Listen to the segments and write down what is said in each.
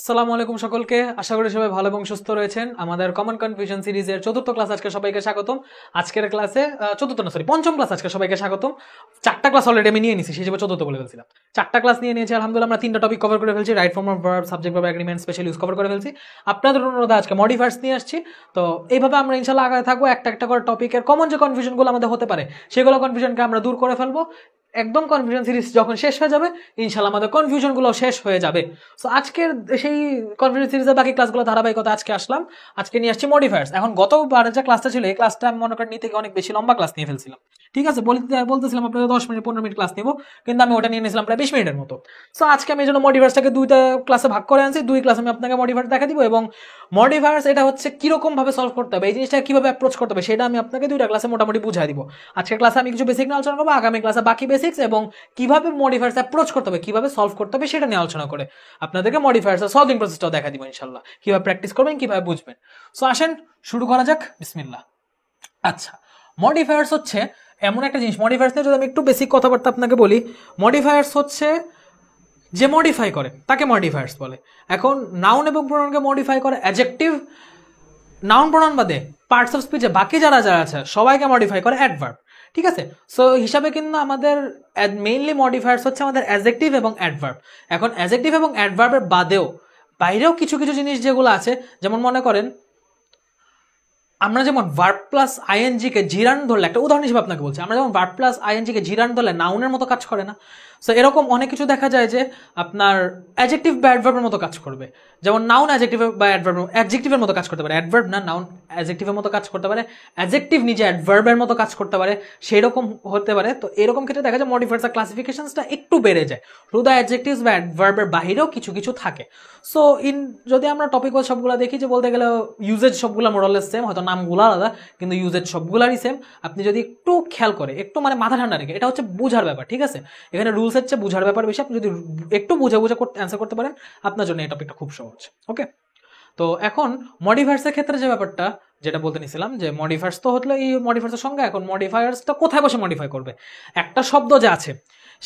আসসালামু আলাইকুম সকলকে আশা করি সবাই ভালো এবং সুস্থ রয়েছেন আমাদের কমন কনফিউশন সিরিজের চতুর্থ ক্লাস আজকে সবাইকে স্বাগতম আজকের ক্লাসে চতুর্থ না সরি পঞ্চম ক্লাস আজকে সবাইকে স্বাগতম চারটা ক্লাস অলরেডি আমি নিয়ে নিয়েছি সেই হিসেবে চতুর্থ বলে ফেলছিলাম চারটা ক্লাস নিয়ে নিয়েছি আলহামদুলিল্লাহ আমরা তিনটা টপিক কভার করে ফেলছি right form of verb subject verb agreement special use cover করে ফেলছি আপনাদের অনুরোধে আজকে মডিফার্স নিয়ে আসছি তো এইভাবে আমরা ইনশাল্লাহ আগে থাকবো একটা একটা করে টপিকের কমন যে কনফিউশনগুলো আমাদের হতে পারে সেগুলো কনফিউশনকে আমরা দূর করে ফেলবো একদম কনফিউশন সিরিজ যখন শেষ হয়ে যাবে ইনশাল্লাহ আমাদের কনফিউশনগুলো শেষ হয়ে যাবে সো আজকের সেই কনফিউশন সিরিজের বাকি ক্লাসগুলো ধারাবাহিকতা আজকে আসলাম আজকে নিয়ে আসছি মডিফায়ার্স এখন গতবার যে ক্লাসটা ছিল এই ক্লাসটা আমি মনে করি নিতে অনেক বেশি লম্বা ক্লাস নিয়ে ফেলছিলাম ঠিক আছে বলতে বলতেছিলাম আপনাদের দশ মিনিট পনেরো মিনিট ক্লাস নিব কিন্তু আমি ওটা নিয়ে নিয়েছিলাম প্রায় বিশ মিনিটের মতো সো আজকে আমি এই জন্য মডিফায়ার্সটাকে দুইটা ক্লাসে ভাগ করে আনছি দুই ক্লাসে আমি আপনাকে মডিফায়ার দেখা দিব এবং মডিফায়ার্স এটা হচ্ছে কীরকমভাবে সলভ করতে হবে এই জিনিসটা কীভাবে অ্যাপ্রোচ করতে হবে সেটা আমি আপনাকে দুইটা ক্লাসে মোটামুটি বুঝাই দিব আজকে ক্লাসে আমি কিছু বেসিক আলোচনা করবো আগামী ক্লাসে বাকি বেসিক্স এবং কিভাবে মডিফায়ার্স অ্যাপ্রোচ করতে হবে কিভাবে সলভ করতে হবে সেটা নিয়ে আলোচনা করে আপনাদেরকে মডিফায়ার্স সলভিং প্রসেসটাও দেখা দিব ইনশাল্লাহ কিভাবে প্র্যাকটিস করবেন কিভাবে বুঝবেন সো আসেন শুরু করা যাক বিসমিল্লা আচ্ছা মডিফায়ার্স হচ্ছে এমন একটা জিনিস মডিফায়ার্স নিয়ে যদি আমি একটু বেসিক কথাবার্তা আপনাকে বলি মডিফায়ার্স হচ্ছে যে মডিফাই করে তাকে মডিফায়ার্স বলে এখন নাউন এবং প্রোনাউনকে মডিফাই করে অ্যাজেক্টিভ নাউন প্রোনাউন বাদে পার্টস অফ স্পিচে বাকি যারা যারা আছে সবাইকে মডিফাই করে অ্যাডভার্ব ঠিক আছে সো হিসাবে কিন্তু আমাদের মেইনলি মডিফায়ার্স হচ্ছে আমাদের অ্যাজেক্টিভ এবং অ্যাডভার্ব এখন অ্যাজেক্টিভ এবং অ্যাডভার্বের বাদেও বাইরেও কিছু কিছু জিনিস যেগুলো আছে যেমন মনে করেন আমরা যেমন ভার্ব প্লাস আইএনজিকে জিরান ধরলে একটা উদাহরণ হিসেবে আপনাকে বলছি আমরা যেমন ভার্ব প্লাস আইএনজিকে জিরান ধরলে নাউনের মতো কাজ করে না সো এরকম অনেক কিছু দেখা যায় যে আপনার অ্যাজেক্টিভ বা অ্যাডভার্বের মতো কাজ করবে যেমন নাউন অ্যাজেক্টিভ বা অ্যাডভার্ব অ্যাডজেক্টিভের মতো কাজ করতে পারে অ্যাডভার্ব না নাউন অ্যাজেক্টিভের মতো কাজ করতে পারে অ্যাজেক্টিভ নিজে অ্যাডভার্বের মতো কাজ করতে পারে সেই রকম হতে পারে তো এরকম ক্ষেত্রে দেখা যায় মডিফাইড আর ক্লাসিফিকেশনসটা একটু বেড়ে যায় টু দ্য অ্যাডজেক্টিভস বা অ্যাডভার্বের বাহিরেও কিছু কিছু থাকে সো ইন যদি আমরা টপিক ওয়াইজ সবগুলো দেখি যে বলতে গেলে ইউজেজ সবগুলো মোডালের সেম হয়তো নামগুলো আলাদা কিন্তু ইউজেজ সবগুলোরই সেম আপনি যদি একটু খেয়াল করে একটু মানে মাথা ঠান্ডা রেখে এটা হচ্ছে বোঝার ব্যাপার ঠিক আছে এখানে রুল রুলসের চেয়ে বোঝার ব্যাপার বেশি আপনি যদি একটু বোঝা বোঝা করতে অ্যান্সার করতে পারেন আপনার জন্য এই টপিকটা খুব সহজ ওকে তো এখন মডিফায়ার্সের ক্ষেত্রে যে ব্যাপারটা যেটা বলতে নিছিলাম যে মডিফায়ার্স তো হলো এই মডিফায়ার্সের সঙ্গে এখন মডিফায়ার্সটা কোথায় বসে মডিফাই করবে একটা শব্দ যা আছে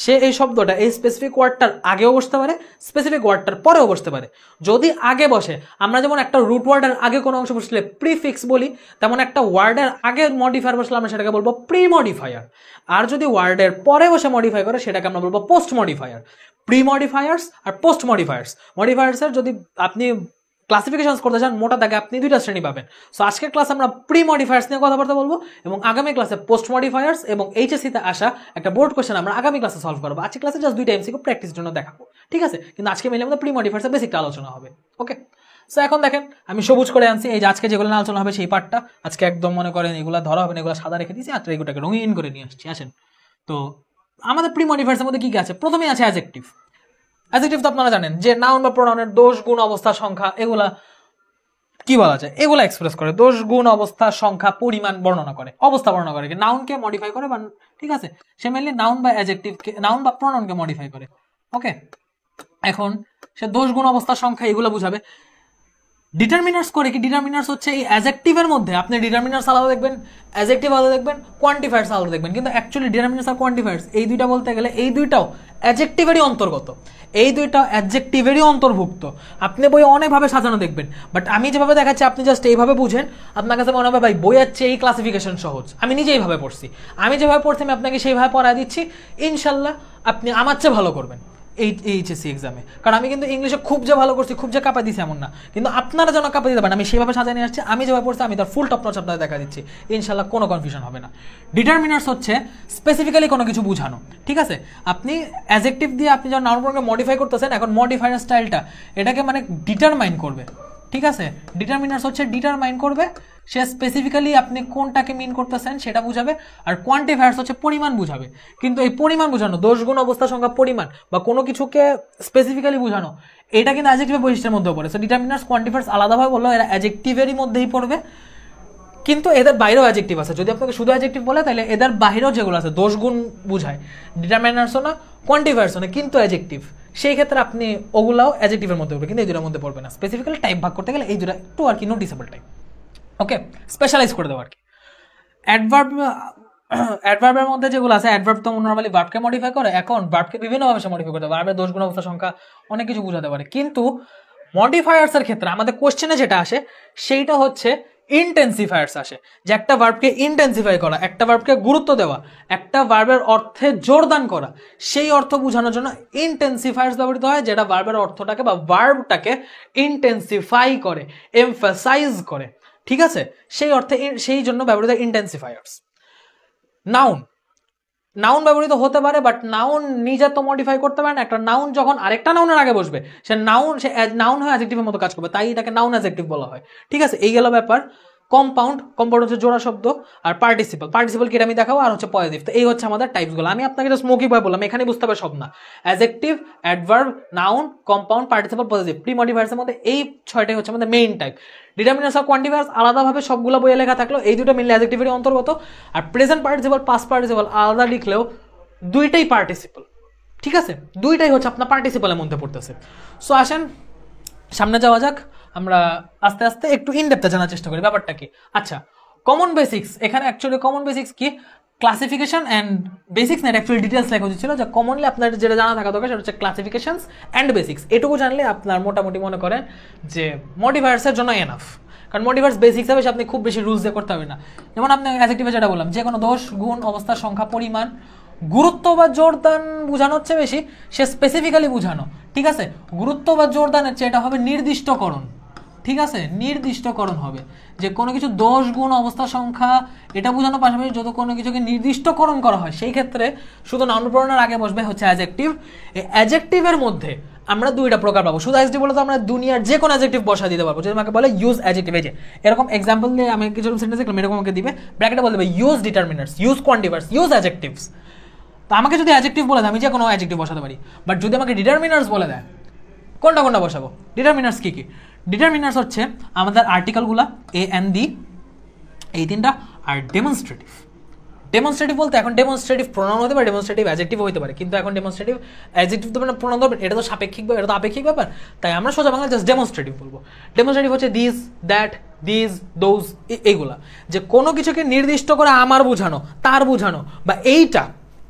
সে এই শব্দটা এই স্পেসিফিক ওয়ার্ডটার আগেও বসতে পারে স্পেসিফিক ওয়ার্ডটার পরেও বসতে পারে যদি আগে বসে আমরা যেমন একটা রুট ওয়ার্ডের আগে কোনো অংশ বসলে প্রিফিক্স বলি তেমন একটা ওয়ার্ডের আগে মডিফায়ার বসলে আমরা সেটাকে বলবো প্রি মডিফায়ার আর যদি ওয়ার্ডের পরে বসে মডিফাই করে সেটাকে আমরা বলবো পোস্ট মডিফায়ার প্রি মডিফায়ার্স আর পোস্ট মডিফায়ার্স মডিফায়ার্সের যদি আপনি ক্লাসিফিকেশন করতে চান মোটা দাগে আপনি দুইটা শ্রেণী পাবেন সো আজকের ক্লাস আমরা প্রি মডিফায়ার্স নিয়ে কথাবার্তা বলবো এবং আগামী ক্লাসে পোস্ট মডিফায়ার্স এবং এইচএসিতে আসা একটা বোর্ড কোয়েশ্চেন আমরা আগামী ক্লাসে সলভ করবো আজকে ক্লাসে জাস্ট দুইটা এমসিকে প্র্যাকটিসের জন্য দেখাবো ঠিক আছে কিন্তু আজকে মিলে আমাদের প্রি মডিফায়ার্সের বেসিকটা আলোচনা হবে ওকে সো এখন দেখেন আমি সবুজ করে আনছি এই যে আজকে যেগুলো আলোচনা হবে সেই পার্টটা আজকে একদম মনে করেন এগুলো ধরা হবে এগুলো সাদা রেখে দিয়েছি আর এগুলোটাকে রঙিন করে নিয়ে আসছি আসেন তো আমাদের প্রি মডিফায়ার্সের মধ্যে কী কী আছে প্রথমেই আছে অ্যাজেক্টিভ অ্যাজেক্টিভ তো আপনারা জানেন যে নাউন বা প্রোনাউনের দোষ গুণ অবস্থা সংখ্যা এগুলা কি বলা যায় এগুলো এক্সপ্রেস করে দোষ গুণ অবস্থা সংখ্যা পরিমাণ বর্ণনা করে অবস্থা বর্ণনা করে নাউনকে মডিফাই করে বা ঠিক আছে সে মেনলি নাউন বা অ্যাজেক্টিভকে নাউন বা প্রোনাউনকে মডিফাই করে ওকে এখন সে দোষ গুণ অবস্থা সংখ্যা এগুলো বুঝাবে ডিটারমিনার্স করে কি ডিটারমিনার্স হচ্ছে এই অ্যাজেক্টিভের মধ্যে আপনি ডিটারমিনার্স আলাদা দেখবেন অ্যাজেক্টিভ আলাদা দেখবেন কোয়ান্টিফায়ার্স আলাদা দেখবেন কিন্তু অ্যাকচুয়ালি ডিটারমিনার্স আর কোয়ান্টিফায়ার্স এই দুইটা বলতে গেলে এই দুইটাও অ্যাজেক্টিভেরই অন্তর্গত এই দুইটা অ্যাজেক্টিভেরই অন্তর্ভুক্ত আপনি বই অনেকভাবে সাজানো দেখবেন বাট আমি যেভাবে দেখাচ্ছি আপনি জাস্ট এইভাবে বুঝেন আপনার কাছে মনে হবে ভাই বই আছে এই ক্লাসিফিকেশন সহজ আমি নিজে এইভাবে পড়ছি আমি যেভাবে পড়ছি আমি আপনাকে সেইভাবে পড়া দিচ্ছি ইনশাল্লাহ আপনি আমার চেয়ে ভালো করবেন এইচএসসি এক্সামে কারণ আমি কিন্তু ইংলিশে খুব যে ভালো করছি খুব যে কাপা দিছি এমন না কিন্তু আপনারা যেন কাপা দিতে পারেন আমি সেভাবে সাজা নিয়ে আসছি আমি যেভাবে পড়ছি আমি তার ফুল টপ নচ আপনাদের দেখা দিচ্ছি ইনশাল্লাহ কোনো কনফিউশন হবে না ডিটারমিনার্স হচ্ছে স্পেসিফিক্যালি কোনো কিছু বুঝানো ঠিক আছে আপনি অ্যাজেক্টিভ দিয়ে আপনি যখন নাউন মডিফাই করতেছেন এখন মডিফাইয়ার স্টাইলটা এটাকে মানে ডিটারমাইন করবে ঠিক আছে ডিটারমিনার্স হচ্ছে ডিটারমাইন করবে সে স্পেসিফিক্যালি আপনি কোনটাকে মিন করতেছেন সেটা বুঝাবে আর কোয়ান্টিফায়ার্স হচ্ছে পরিমাণ বুঝাবে কিন্তু এই পরিমাণ বোঝানো দোষগুণ অবস্থা সংখ্যা পরিমাণ বা কোনো কিছুকে স্পেসিফিক্যালি বোঝানো এটা কিন্তু অ্যাজেক্টিভ বৈশিষ্ট্যের মধ্যেও পড়ে সো ডিটারমিনার্স কোয়ান্টিফায়ার্স আলাদাভাবে বললো এরা অ্যাজেক্টিভেরই মধ্যেই পড়বে কিন্তু এদের বাইরেও অ্যাজেক্টিভ আছে যদি আপনাকে শুধু অ্যাজেক্টিভ বলে তাহলে এদের বাইরেও যেগুলো আছে দোষগুণ বুঝায় ডিটারমিনার্সও না কোয়ান্টিফায়ার্সও না কিন্তু অ্যাজেক্টিভ সেই ক্ষেত্রে আপনি ওগুলাও অ্যাজেক্টিভের মধ্যে পড়বে কিন্তু এই দুটার মধ্যে পড়বে না স্পেসিফিক্যালি টাইপ ভাগ করতে গেলে এই দুটা একটু আর কি নোটিসেবল টাইপ ওকে স্পেশালাইজ করে দেবো আর কি অ্যাডভার্ব অ্যাডভার্বের মধ্যে যেগুলো আছে অ্যাডভার্ব তো নর্মালি ভার্বকে মডিফাই করে এখন ভার্বকে বিভিন্নভাবে সে মডিফাই করতে পারে ভার্বের দোষ গুণ অবস্থা সংখ্যা অনেক কিছু বোঝাতে পারে কিন্তু মডিফায়ার্সের ক্ষেত্রে আমাদের কোশ্চেনে যেটা আসে সেইটা হচ্ছে ইনটেন্সিফায়ার্স আসে যে একটা ভার্বকে ইনটেন্সিফাই করা একটা ভার্বকে গুরুত্ব দেওয়া একটা ভার্বের অর্থে জোরদান করা সেই অর্থ বোঝানোর জন্য ইনটেন্সিফায়ার্স ব্যবহৃত হয় যেটা ভার্বের অর্থটাকে বা ভার্বটাকে ইনটেন্সিফাই করে এমফাসাইজ করে ঠিক আছে সেই অর্থে সেই জন্য ব্যবহৃত ইনটেন্সিফায়ার্স নাউন নাউন ব্যবহৃত হতে পারে বাট নাউন নিজে তো মডিফাই করতে পারে না একটা নাউন যখন আরেকটা নাউনের আগে বসবে সে নাউন সে নাউন হয়ে অ্যাজেক্টিভের মতো কাজ করবে তাই এটাকে নাউন অ্যাজেক্টিভ বলা হয় ঠিক আছে এই গেল ব্যাপার কম্পাউন্ড কম্পাউন্ড হচ্ছে জোড়া শব্দ আর পার্টিসিপাল পার্টিসিপাল কি আমি দেখাবো আর হচ্ছে পজিটিভ তো এই হচ্ছে আমাদের টাইপসগুলো আমি আপনাকে জাস্ট মৌখিক ভাবে বললাম এখানে বুঝতে হবে সব না adjective adverb noun compound participle positive প্রিমডিভার্সের মধ্যে এই ছয়টাই হচ্ছে আমাদের main type determiners of quantifiers আলাদাভাবে সবগুলো বইয়ে লেখা থাকলো এই দুটো মিললে অ্যাজেক্টিভের অন্তর্গত আর প্রেজেন্ট পার্টিসিপাল পাস পার্টিসিপাল আলাদা লিখলেও দুইটাই পার্টিসিপাল ঠিক আছে দুইটাই হচ্ছে আপনার পার্টিসিপালের মধ্যে পড়তেছে সো আসেন সামনে যাওয়া যাক আমরা আস্তে আস্তে একটু ইনডেপথে জানার চেষ্টা করি ব্যাপারটা কি আচ্ছা কমন বেসিক্স এখানে অ্যাকচুয়ালি কমন বেসিক্স কি classification and basics net actually details লেখা উচিত ছিল যে কমনলি আপনার যেটা জানা থাকা দরকার সেটা হচ্ছে ক্লাসিফিকেশনস অ্যান্ড বেসিক্স এটুকু জানলে আপনার মোটামুটি মনে করেন যে মডিভার্সের জন্য এনাফ কারণ মডিভার্স বেসিক্স হবে আপনি খুব বেশি রুলস দিয়ে করতে হবে না যেমন আপনি অ্যাজেক্টিভে যেটা বললাম যে কোনো দোষ গুণ অবস্থা সংখ্যা পরিমাণ গুরুত্ব বা জোরদান বোঝানো হচ্ছে বেশি সে স্পেসিফিক্যালি বোঝানো ঠিক আছে গুরুত্ব বা জোরদানের চেয়ে এটা হবে নির্দিষ্টকরণ ঠিক আছে নির্দিষ্টকরণ হবে যে কোনো কিছু দোষ গুণ অবস্থা সংখ্যা এটা বোঝানোর পাশাপাশি যত কোনো কিছুকে নির্দিষ্টকরণ করা হয় সেই ক্ষেত্রে শুধু নামপ্রণের আগে বসবে হচ্ছে অ্যাজেক্টিভ এই অ্যাজেক্টিভের মধ্যে আমরা দুইটা প্রকার পাবো শুধু অ্যাজেক্টিভ বলে তো আমরা দুনিয়ার যে কোনো অ্যাজেক্টিভ বসা দিতে পারবো যদি আমাকে বলে ইউজ অ্যাজেক্টিভ এই যে এরকম এক্সাম্পল দিয়ে আমি কিছু সেন্টেন্স দেখলাম এরকম আমাকে দিবে ব্র্যাকেটে বলে দেবে use determiners use quantifiers use adjectives তো আমাকে যদি অ্যাজেক্টিভ বলে দেয় আমি যে কোনো অ্যাজেক্টিভ বসাতে পারি বাট যদি আমাকে ডিটারমিনার্স বলে দেয় কোনটা কোনটা বসাবো ডিটারমিনার্স কী কী ডিটারমিনার্স হচ্ছে আমাদের আর্টিকেলগুলা এ অ্যান্ড দি এই তিনটা আর ডেমনস্ট্রেটিভ ডেমনস্ট্রেটিভ বলতে এখন ডেমনস্ট্রেটিভ প্রণাম হতে পারে ডেমনস্ট্রেটিভ অ্যাজেক্টিভ হতে পারে কিন্তু এখন ডেমনস্ট্রেটিভ অ্যাজেক্টিভ তো মানে প্রণাম হবে এটা তো সাপেক্ষিক বা এটা তো আপেক্ষিক ব্যাপার তাই আমরা সোজা বাংলা জাস্ট ডেমনস্ট্রেটিভ বলবো ডেমনস্ট্রেটিভ হচ্ছে দিস দ্যাট দিস দোজ এইগুলা যে কোনো কিছুকে নির্দিষ্ট করে আমার বোঝানো তার বোঝানো বা এইটা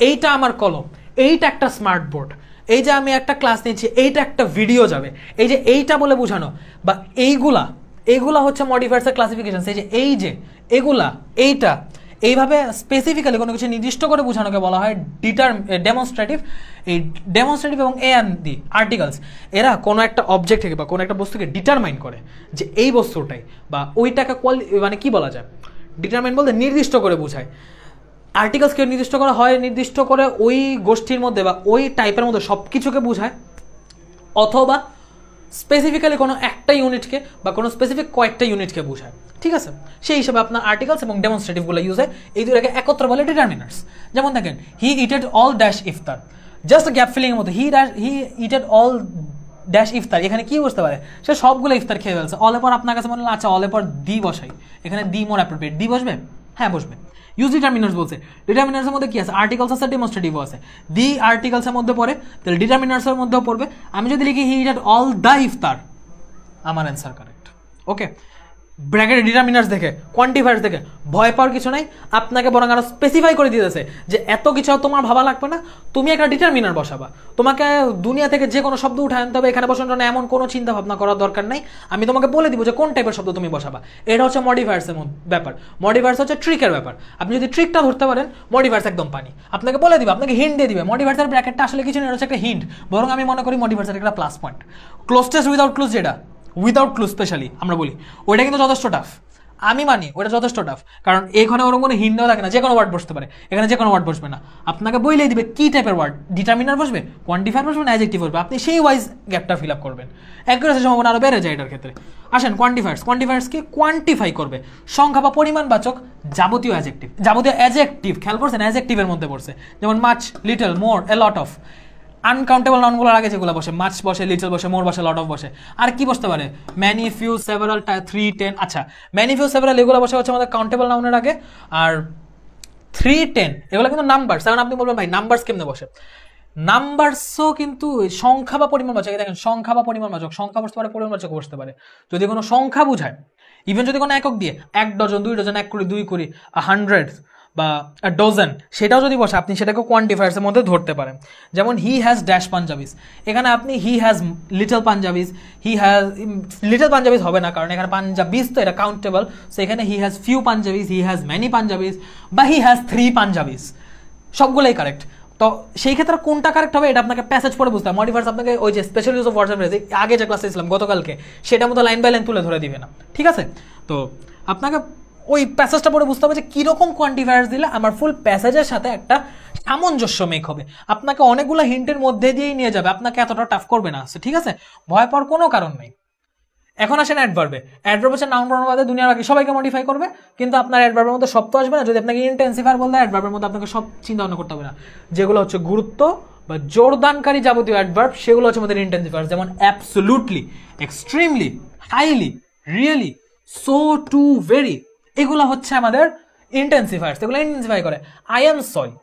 এইটা আমার কলম এইটা একটা স্মার্ট বোর্ড এই যে আমি একটা ক্লাস নিচ্ছি এইটা একটা ভিডিও যাবে এই যে এইটা বলে বোঝানো বা এইগুলা এইগুলা হচ্ছে মডিফায়ার্সের ক্লাসিফিকেশান সেই যে এই যে এগুলা এইটা এইভাবে স্পেসিফিক্যালি কোনো কিছু নির্দিষ্ট করে বোঝানোকে বলা হয় ডিটার ডেমনস্ট্রেটিভ এই ডেমনস্ট্রেটিভ এবং এ অ্যান্ড দি আর্টিকলস এরা কোনো একটা অবজেক্ট থেকে বা কোনো একটা বস্তুকে ডিটারমাইন করে যে এই বস্তুটাই বা ওইটাকে কোয়ালি মানে কি বলা যায় ডিটারমাইন বলতে নির্দিষ্ট করে বোঝায় আর্টিকেলসকে নির্দিষ্ট করা হয় নির্দিষ্ট করে ওই গোষ্ঠীর মধ্যে বা ওই টাইপের মধ্যে সব কিছুকে বোঝায় অথবা স্পেসিফিক্যালি কোনো একটা ইউনিটকে বা কোনো স্পেসিফিক কয়েকটা ইউনিটকে বোঝায় ঠিক আছে সেই হিসাবে আপনার আর্টিকেলস এবং ডেমনস্ট্রেটিভগুলো ইউজ হয় এই দুটাকে একত্র বলে ডিটারমিনার্স যেমন দেখেন he eated all dash iftar just gap ফিলিংয়ের মধ্যে he dash he eated all dash iftar এখানে কি বুঝতে পারে সে সবগুলো ইফতার খেয়ে ফেলছে অলেপর আপনার কাছে মনে হলো আচ্ছা অলেপর এপর দি বসাই এখানে দি মোর অ্যাপ্রোপ্রিয়েট দি বসবে হ্যাঁ বসবে ইউজ ডিটারমিনার্স বলছে ডিটারমিনার্সের মধ্যে কি আছে আর্টিকলস আছে ডেমনস্ট্রেটিভ আছে দি আর্টিকলসের মধ্যে পড়ে তাহলে ডিটারমিনার্সের মধ্যেও পড়বে আমি যদি লিখি হি ইট অল দ্য ইফতার আমার অ্যান্সার কারেক্ট ওকে ব্র্যাকেটের ডিটারমিনার্স দেখে কোয়ান্টিফায়ার্স দেখে ভয় পাওয়ার কিছু নাই আপনাকে বরং আরও স্পেসিফাই করে দিতেছে যে এত কিছু তোমার ভাবা লাগবে না তুমি একটা ডিটারমিনার বসাবা তোমাকে দুনিয়া থেকে যে কোনো শব্দ উঠায় আনতে হবে এখানে বসানোর জন্য এমন কোনো চিন্তা ভাবনা করার দরকার নেই আমি তোমাকে বলে দিব যে কোন টাইপের শব্দ তুমি বসাবা এটা হচ্ছে মডিফায়ার্সের ব্যাপার মডিফায়ার্স হচ্ছে ট্রিকের ব্যাপার আপনি যদি ট্রিকটা ধরতে পারেন মডিফায়ার্স একদম পানি আপনাকে বলে দিবে আপনাকে হিন্ট দিয়ে দিবে মডিফায়ার্সের ব্র্যাকেটটা আসলে কিছু নেই হচ্ছে একটা হিন্ট বরং আমি মনে করি মডিফায়ার্সের একটা plus point cloze test without cloze যেটা উইদাউট ক্লু স্পেশালি আমরা বলি ওইটা কিন্তু যথেষ্ট টাফ আমি মানি ওটা যথেষ্ট টাফ কারণ এখানে ওরকম কোনো হিন্দাও থাকে না যে কোনো ওয়ার্ড বসতে পারে এখানে যে কোনো ওয়ার্ড বসবে না আপনাকে বইলেই দিবে কী টাইপের ওয়ার্ড ডিটারমিনার বসবে কোয়ান্টিফায়ার বসবে না অ্যাজেক্টিভ বসবে আপনি সেই ওয়াইজ গ্যাপটা ফিল আপ করবেন অ্যাকুরেসির সম্ভাবনা আরও বেড়ে যায় এটার ক্ষেত্রে আসেন কোয়ান্টিফায়ার্স কোয়ান্টিফায়ার্সকে কোয়ান্টিফাই করবে সংখ্যা বা পরিমাণবাচক যাবতীয় অ্যাজেক্টিভ যাবতীয় অ্যাজেক্টিভ খেয়াল করছেন অ্যাজেক্টিভের মধ্যে পড়ছে যেমন মাছ little more a lot of uncountable নাউনগুলো আগে যেগুলো বসে মাছ বসে লিটল বসে মোর বসে লট অফ বসে আর কি বসতে পারে many few several three ten আচ্ছা ম্যানি ফিউ সেভারাল এগুলো বসে হচ্ছে আমাদের কাউন্টেবল নাউনের আগে আর থ্রি টেন এগুলো কিন্তু নাম্বার কারণ আপনি বলবেন ভাই নাম্বারস কেমনে বসে নাম্বারসও কিন্তু সংখ্যা বা পরিমাণ পরিমাণবাচক দেখেন সংখ্যা বা পরিমাণ বাচক সংখ্যা বসতে পারে বাচক বসতে পারে যদি কোনো সংখ্যা বুঝায় ইভেন যদি কোনো একক দিয়ে এক ডজন দুই ডজন এক কুড়ি দুই কুড়ি হান্ড্রেড বা ডজন সেটাও যদি বসে আপনি সেটাকে কোয়ান্টিফায়ার্সের মধ্যে ধরতে পারেন যেমন হি হ্যাজ ড্যাশ পাঞ্জাবিস এখানে আপনি he has little Punjabis he has little Punjabis হবে না কারণ এখানে পাঞ্জাবিস তো এটা কাউন্টেবল সো এখানে he has few Punjabis he has many Punjabis বা হি হ্যাজ থ্রি পাঞ্জাবিস সবগুলোই কারেক্ট তো সেই ক্ষেত্রে কোনটা কারেক্ট হবে এটা আপনাকে প্যাসেজ পড়ে বুঝতে হবে মডিফার্স আপনাকে ওই যে স্পেশাল ইউজ অফ ওয়াটসঅ্যাপ আগে যে ক্লাসে ছিলাম গতকালকে সেটা মতো লাইন বাই লাইন তুলে ধরে দিবে না ঠিক আছে তো আপনাকে ওই প্যাসেজটা পড়ে বুঝতে হবে যে কীরকম কোয়ান্টিফায়ার দিলে আমার ফুল প্যাসেজের সাথে একটা সামঞ্জস্য মেক হবে আপনাকে অনেকগুলো হিন্টের মধ্যে দিয়েই নিয়ে যাবে আপনাকে এতটা টাফ করবে না ঠিক আছে ভয় পাওয়ার কোনো কারণ নেই এখন আসেন অ্যাডভার্বে অ্যাডভার্ব হচ্ছে নাউন প্রণবাদে দুনিয়ার বাকি সবাইকে মডিফাই করবে কিন্তু আপনার অ্যাডভার্বের মধ্যে সব তো আসবে না যদি আপনাকে ইন্টেন্সিফায়ার বলতে অ্যাডভার্বের মধ্যে আপনাকে সব চিন্তা ভাবনা করতে হবে না যেগুলো হচ্ছে গুরুত্ব বা জোরদানকারী যাবতীয় অ্যাডভার্ব সেগুলো হচ্ছে আমাদের ইন্টেন্সিফায়ার যেমন absolutely extremely highly really so too very এগুলো হচ্ছে আমাদের ইন্টেন্সিফায়ার্স এগুলো ইন্টেন্সিফাই করে আই এম সরি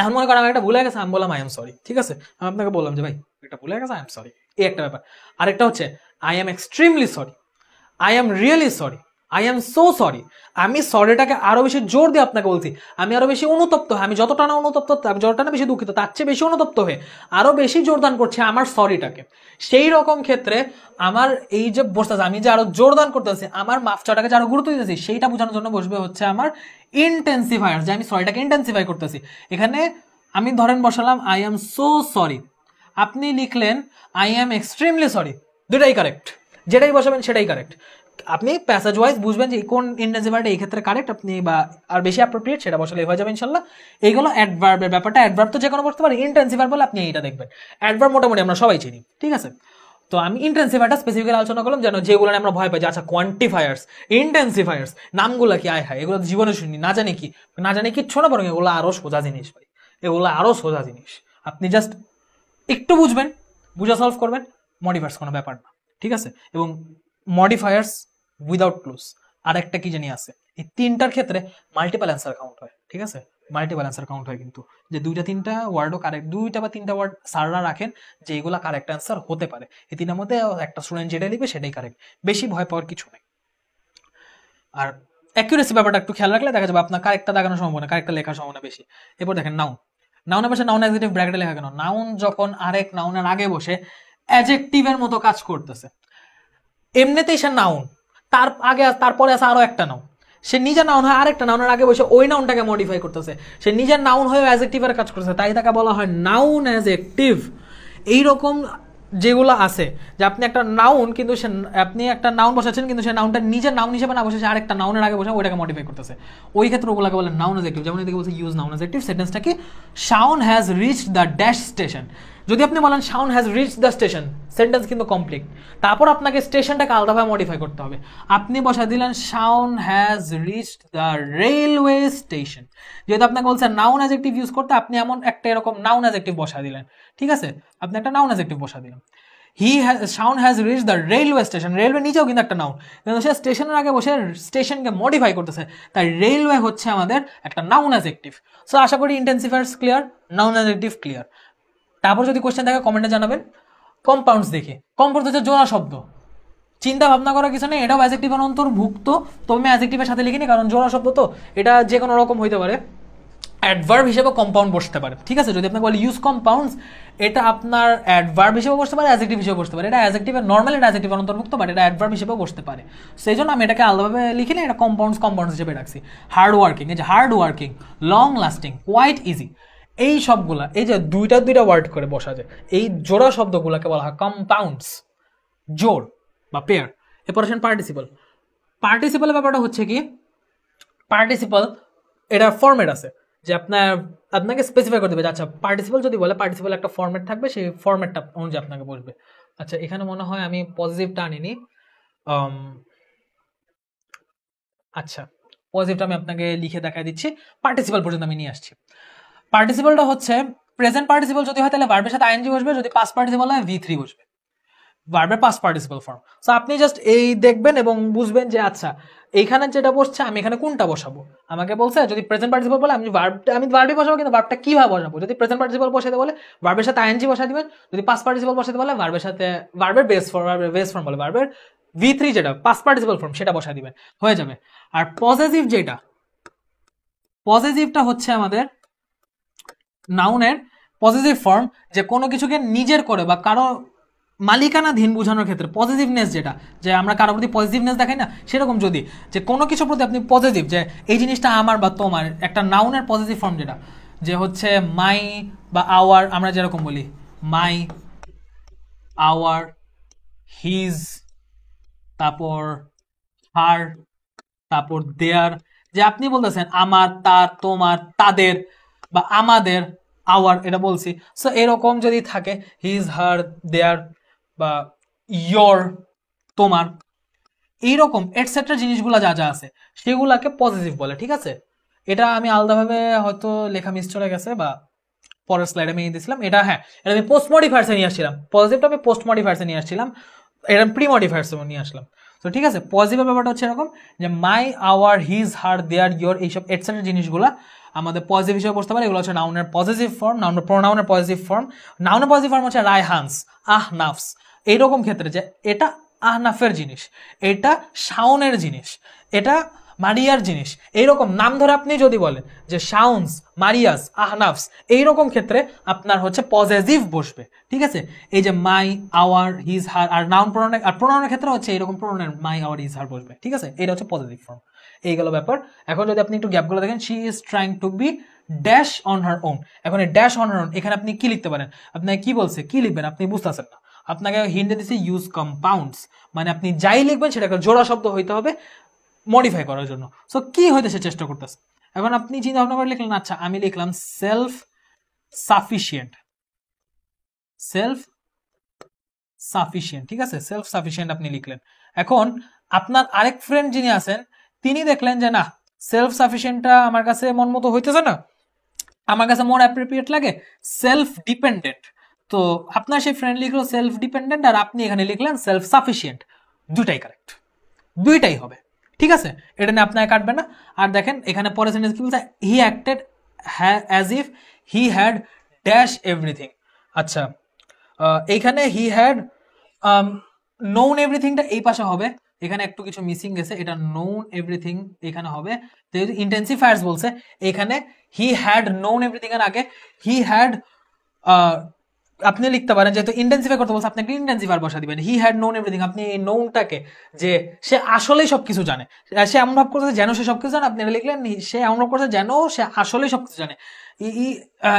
এখন মনে করেন আমি একটা ভুলে গেছে আমি বললাম আই এম সরি ঠিক আছে আমি আপনাকে বললাম যে ভাই একটা ভুলে গেছে আই এম সরি এই একটা ব্যাপার আরেকটা হচ্ছে I am extremely sorry I am really sorry I am so sorry আমি সরিটাকে আরও বেশি জোর দিয়ে আপনাকে বলছি আমি আরও বেশি অনুতপ্ত হয়ে আমি যতটা না অনুতপ্ত আমি যতটা না বেশি দুঃখিত তার চেয়ে বেশি অনুতপ্ত হয়ে আরও বেশি জোরদান করছে আমার সরিটাকে সেই রকম ক্ষেত্রে আমার এই যে বসতেছে আমি যে আরও জোরদান করতেছি আমার মাফচাটাকে যে আরও গুরুত্ব দিতেছি সেইটা বোঝানোর জন্য বসবে হচ্ছে আমার ইন্টেন্সিফায়ার যে আমি সরিটাকে ইন্টেন্সিফাই করতেছি এখানে আমি ধরেন বসালাম আই এম সো সরি আপনি লিখলেন আই এম এক্সট্রিমলি সরি দুটাই কারেক্ট যেটাই বসাবেন সেটাই কারেক্ট আপনি প্যাসেজ ওয়াইজ বুঝবেন যে কোন ইনডেজিভারটা এই ক্ষেত্রে কারেক্ট আপনি বা আর বেশি অ্যাপ্রোপ্রিয়েট সেটা বসালে হয়ে যাবে ইনশাল্লাহ এইগুলো অ্যাডভার্বের ব্যাপারটা অ্যাডভার্ব তো যে কোনো বসতে পারে ইন্টেন্সিভার বলে আপনি এইটা দেখবেন অ্যাডভার্ব মোটামুটি আমরা সবাই চিনি ঠিক আছে তো আমি ইন্টেন্সিফায়ারটা স্পেসিফিক্যালি আলোচনা করলাম যেন যেগুলো আমরা ভয় পাই যে আচ্ছা কোয়ান্টিফায়ার্স ইন্টেন্সিফায়ার্স নামগুলো কি আয় হায় এগুলো জীবনে শুনি না জানি কি না জানি কিচ্ছু না বরং এগুলো আরও সোজা জিনিস ভাই এগুলো আরও সোজা জিনিস আপনি জাস্ট একটু বুঝবেন বুঝা সলভ করবেন মডিফার্স কোনো ব্যাপার না ঠিক আছে এবং মডিফায়ার্স উইদাউট ক্লুজ আর একটা কি জানি আছে এই তিনটার ক্ষেত্রে মাল্টিপাল অ্যান্সার কাউন্ট হয় ঠিক আছে মাল্টিপাল অ্যান্সার কাউন্ট হয় কিন্তু যে দুইটা তিনটা ওয়ার্ডও কারেক্ট দুইটা বা তিনটা ওয়ার্ড সাররা রাখেন যে এগুলো কারেক্ট অ্যান্সার হতে পারে এই তিনের মধ্যে একটা স্টুডেন্ট যেটা লিখবে সেটাই কারেক্ট বেশি ভয় পাওয়ার কিছু নেই আর অ্যাকুরেসি ব্যাপারটা একটু খেয়াল রাখলে দেখা যাবে আপনার কারেক্টটা দেখানোর সম্ভাবনা কারেক্টটা লেখার সম্ভাবনা বেশি এরপর দেখেন নাউন নাউনের পাশে নাউন অ্যাডজেক্টিভ ব্র্যাকেটে লেখা কেন নাউন যখন আরেক নাউনের আগে বসে অ্যাজেক্টিভের মতো কাজ করতেছে এমনিতেই সে নাউন তার আগে তারপরে আছে আরও একটা নাউন সে নিজের নাউন হয় আরেকটা নাউনের আগে বসে ওই নাউনটাকে মডিফাই করতেছে সে নিজের নাউন হয়ে একটিভের কাজ করছে তাই তাকে বলা হয় নাউন অ্যাজ একটিভ এইরকম যেগুলো আছে যে আপনি একটা নাউন কিন্তু সে আপনি একটা নাউন বসেছেন কিন্তু সে নাউনটা নিজের নাউন হিসেবে না বসে সে আরেকটা নাউনের আগে বসে ওইটাকে মডিফাই করতেছে ওই ক্ষেত্রে ওগুলোকে বলে নাউন একটিভ যেমন এদিকে বলছে ইউজ নাউন সেন্টেন্সটা কি Shaun has reached the dash station যদি আপনি বলেন Shaun has reach the station sentence কিন্তু কমপ্লিট তারপর আপনাকে স্টেশনটাকে আলাদাভাবে মডিফাই করতে হবে আপনি বসা দিলেন Shaun has reached the railway station যেহেতু আপনাকে বলছে নাউন অ্যাজেক্টিভ ইউজ করতে আপনি এমন একটা এরকম নাউন অ্যাজেক্টিভ বসা দিলেন ঠিক আছে আপনি একটা নাউন অ্যাজেক্টিভ বসা দিলেন he has Shaun has reach the railway station railway নিজেও কিন্তু একটা নাউন কিন্তু সে স্টেশনের আগে বসে স্টেশনকে মডিফাই করতেছে তাই রেলওয়ে হচ্ছে আমাদের একটা নাউন অ্যাজেকটিভ সো আশা করি intensifiers clear noun adjective clear তারপর যদি কোয়েশ্চেন থাকে কমেন্টে জানাবেন কম্পাউন্ডস দেখে কম্পাউন্ড হচ্ছে জোড়া শব্দ চিন্তা ভাবনা করার কিছু নেই এটাও অ্যাজেক্টিভের অন্তর্ভুক্ত তবে আমি অ্যাজেক্টিভের সাথে লিখিনি কারণ জোড়া শব্দ তো এটা যে কোনো রকম হইতে পারে অ্যাডভার্ব হিসেবে কম্পাউন্ড বসতে পারে ঠিক আছে যদি আপনাকে বলে ইউজ কম্পাউন্ডস এটা আপনার অ্যাডভার্ব হিসেবে বসতে পারে অ্যাজেক্টিভ হিসেবে বসতে পারে এটা অ্যাজেক্টিভের নর্মাল এটা অ্যাজেক্টিভ অন্তর্ভুক্ত বাট এটা অ্যাডভার্ব হিসেবে বসতে পারে সেই জন্য আমি এটাকে আলাদাভাবে লিখি এটা কম্পাউন্ডস কম্পাউন্ডস হিসেবে রাখছি হার্ড ওয়ার্কিং এই যে hard working long lasting quite easy এই সবগুলা এই যে দুইটা দুইটা ওয়ার্ড করে বসা যায় এই জোড়া শব্দগুলাকে বলা হয় কম্পাউন্ডস জোড় বা পেয়ার এরপর আসেন পার্টিসিপাল পার্টিসিপাল ব্যাপারটা হচ্ছে কি পার্টিসিপাল এটা ফর্মেট আছে যে আপনার আপনাকে স্পেসিফাই করে দেবে আচ্ছা পার্টিসিপাল যদি বলে পার্টিসিপাল একটা ফর্মেট থাকবে সেই ফর্মেটটা অনুযায়ী আপনাকে বসবে আচ্ছা এখানে মনে হয় আমি পজিটিভটা আনিনি আচ্ছা পজিটিভটা আমি আপনাকে লিখে দেখা দিচ্ছি পার্টিসিপাল পর্যন্ত আমি নিয়ে আসছি পার্টিসিপলটা হচ্ছে প্রেজেন্ট পার্টিসিপল যদি হয় তাহলে ভার্বের সাথে আইএনজি বসবে যদি পাস পার্টিসিপল হয় ভি থ্রি বসবে ভার্বের পাস পার্টিসিপল ফর্ম সো আপনি জাস্ট এই দেখবেন এবং বুঝবেন যে আচ্ছা এইখানে যেটা বসছে আমি এখানে কোনটা বসাবো আমাকে বলছে যদি প্রেজেন্ট পার্টিসিপল বলে আমি ভার্বটা আমি ভার্বই বসাবো কিন্তু ভার্বটা কীভাবে বসাবো যদি প্রেজেন্ট পার্টিসিপল দেবে বলে ভার্বের সাথে আইএনজি বসা দিবেন যদি পাস পার্টিসিপল বসাতে বলে ভার্বের সাথে ভার্বের বেস ফর্ম ভার্বের বেস ফর্ম বলে ভার্বের ভি থ্রি যেটা পাস পার্টিসিপল ফর্ম সেটা বসায় দিবেন হয়ে যাবে আর পজিটিভ যেটা পজিটিভটা হচ্ছে আমাদের নাউনের পজিটিভ ফর্ম যে কোনো কিছুকে নিজের করে বা কারো মালিকানাধীন বোঝানোর ক্ষেত্রে পজিটিভনেস যেটা যে আমরা কারোর প্রতি পজিটিভনেস দেখাই না সেরকম যদি যে কোনো কিছুর প্রতি আপনি পজিটিভ যে এই জিনিসটা আমার বা তোমার একটা নাউনের পজিটিভ ফর্ম যেটা যে হচ্ছে মাই বা আওয়ার আমরা যেরকম বলি মাই আওয়ার হিজ তারপর হার তারপর দেয়ার যে আপনি বলতেছেন আমার তার তোমার তাদের বা আমাদের আওয়ার এটা বলছি সো এরকম যদি থাকে হিজ হার দেয়ার বা ইয়র তোমার এইরকম এটসেট্রা জিনিসগুলো যা যা আছে সেগুলাকে পজিটিভ বলে ঠিক আছে এটা আমি আলাদাভাবে হয়তো লেখা মিস চলে গেছে বা পরের স্লাইড আমি দিয়েছিলাম এটা হ্যাঁ এটা আমি পোস্ট মডিফায়ার্সে নিয়ে আসছিলাম পজিটিভটা আমি পোস্ট মডিফায়ার্সে নিয়ে আসছিলাম এটা আমি প্রি মডিফায়ার্সে নিয়ে আসলাম তো ঠিক আছে পজিটিভ ব্যাপারটা হচ্ছে এরকম যে my our his her their your এইসব এটসেট্রা জিনিসগুলা আমাদের পজিটিভ হিসেবে বসতে পারে এগুলো হচ্ছে নাউনের পজিটিভ ফর্ম নাউন প্রোনাউনের পজিটিভ ফর্ম নাউনের পজিটিভ ফর্ম হচ্ছে রায়হানস আহ নাফস এইরকম ক্ষেত্রে যে এটা আহনাফের জিনিস এটা শাউনের জিনিস এটা মারিয়ার জিনিস এইরকম নাম ধরে আপনি যদি বলেন যে শাউন্স মারিয়াস আহনাফস এইরকম ক্ষেত্রে আপনার হচ্ছে পজেটিভ বসবে ঠিক আছে এই যে মাই আওয়ার হিজ হার আর নাউন প্রণনের আর প্রণয়নের ক্ষেত্রে হচ্ছে এইরকম প্রণনের মাই আওয়ার হিজ হার বসবে ঠিক আছে এটা হচ্ছে পজিটিভ ফর্ম এই গেল ব্যাপার এখন যদি আপনি একটু গ্যাপগুলো দেখেন she is trying to be dash on her own এখন ড্যাশ অন হার ওন এখানে আপনি কি লিখতে পারেন আপনাকে কি বলছে কি লিখবেন আপনি বুঝতেছেন না আপনাকে হিন্দি দিচ্ছে ইউজ কম্পাউন্ডস মানে আপনি যাই লিখবেন সেটাকে জোড়া শব্দ হইতে হবে মডিফাই করার জন্য সো কি হইতে সে চেষ্টা করতেছে এখন আপনি চিন্তা ভাবনা করে লিখলেন আচ্ছা আমি লিখলাম সেলফ সাফিসিয়েন্ট সেলফ সাফিসিয়েন্ট ঠিক আছে সেলফ সাফিসিয়েন্ট আপনি লিখলেন এখন আপনার আরেক ফ্রেন্ড যিনি আছেন তিনি দেখলেন যে না সেলফ সাফিসিয়েন্টটা আমার কাছে মন মতো হইতেছে না আমার কাছে মোর অ্যাপ্রোপ্রিয়েট লাগে সেলফ ডিপেন্ডেন্ট তো আপনার সেই ফ্রেন্ড লিখলো সেলফ ডিপেন্ডেন্ট আর আপনি এখানে লিখলেন সেলফ সাফিসিয়েন্ট দুটাই কারেক্ট দুইটাই হবে ঠিক আছে এটা নিয়ে আপনাকে কাটবে না আর দেখেন এখানে পরে সেন্টেন্স কি বলছে he acted as if he had dash everything আচ্ছা এইখানে হি হ্যাড নোন এভরিথিংটা এই পাশে হবে এখানে একটু কিছু মিসিং গেছে এটা নোন এভরিথিং এখানে হবে তো ইন্টেন্সিফায়ার্স বলছে এখানে হি হ্যাড নোন এভরিথিং এর আগে হি হ্যাড আপনি লিখতে পারেন যেহেতু ইন্টেন্সিফাই করতে বলছে আপনি একটা ইন্টেন্সিফার বসা দিবেন হি হ্যাড নোন এভরিথিং আপনি এই নোনটাকে যে সে আসলেই সব কিছু জানে সে এমন ভাব করছে যেন সে সব কিছু জানে আপনি এটা লিখলেন সে এমন ভাব করছে যেন সে আসলেই সব কিছু জানে he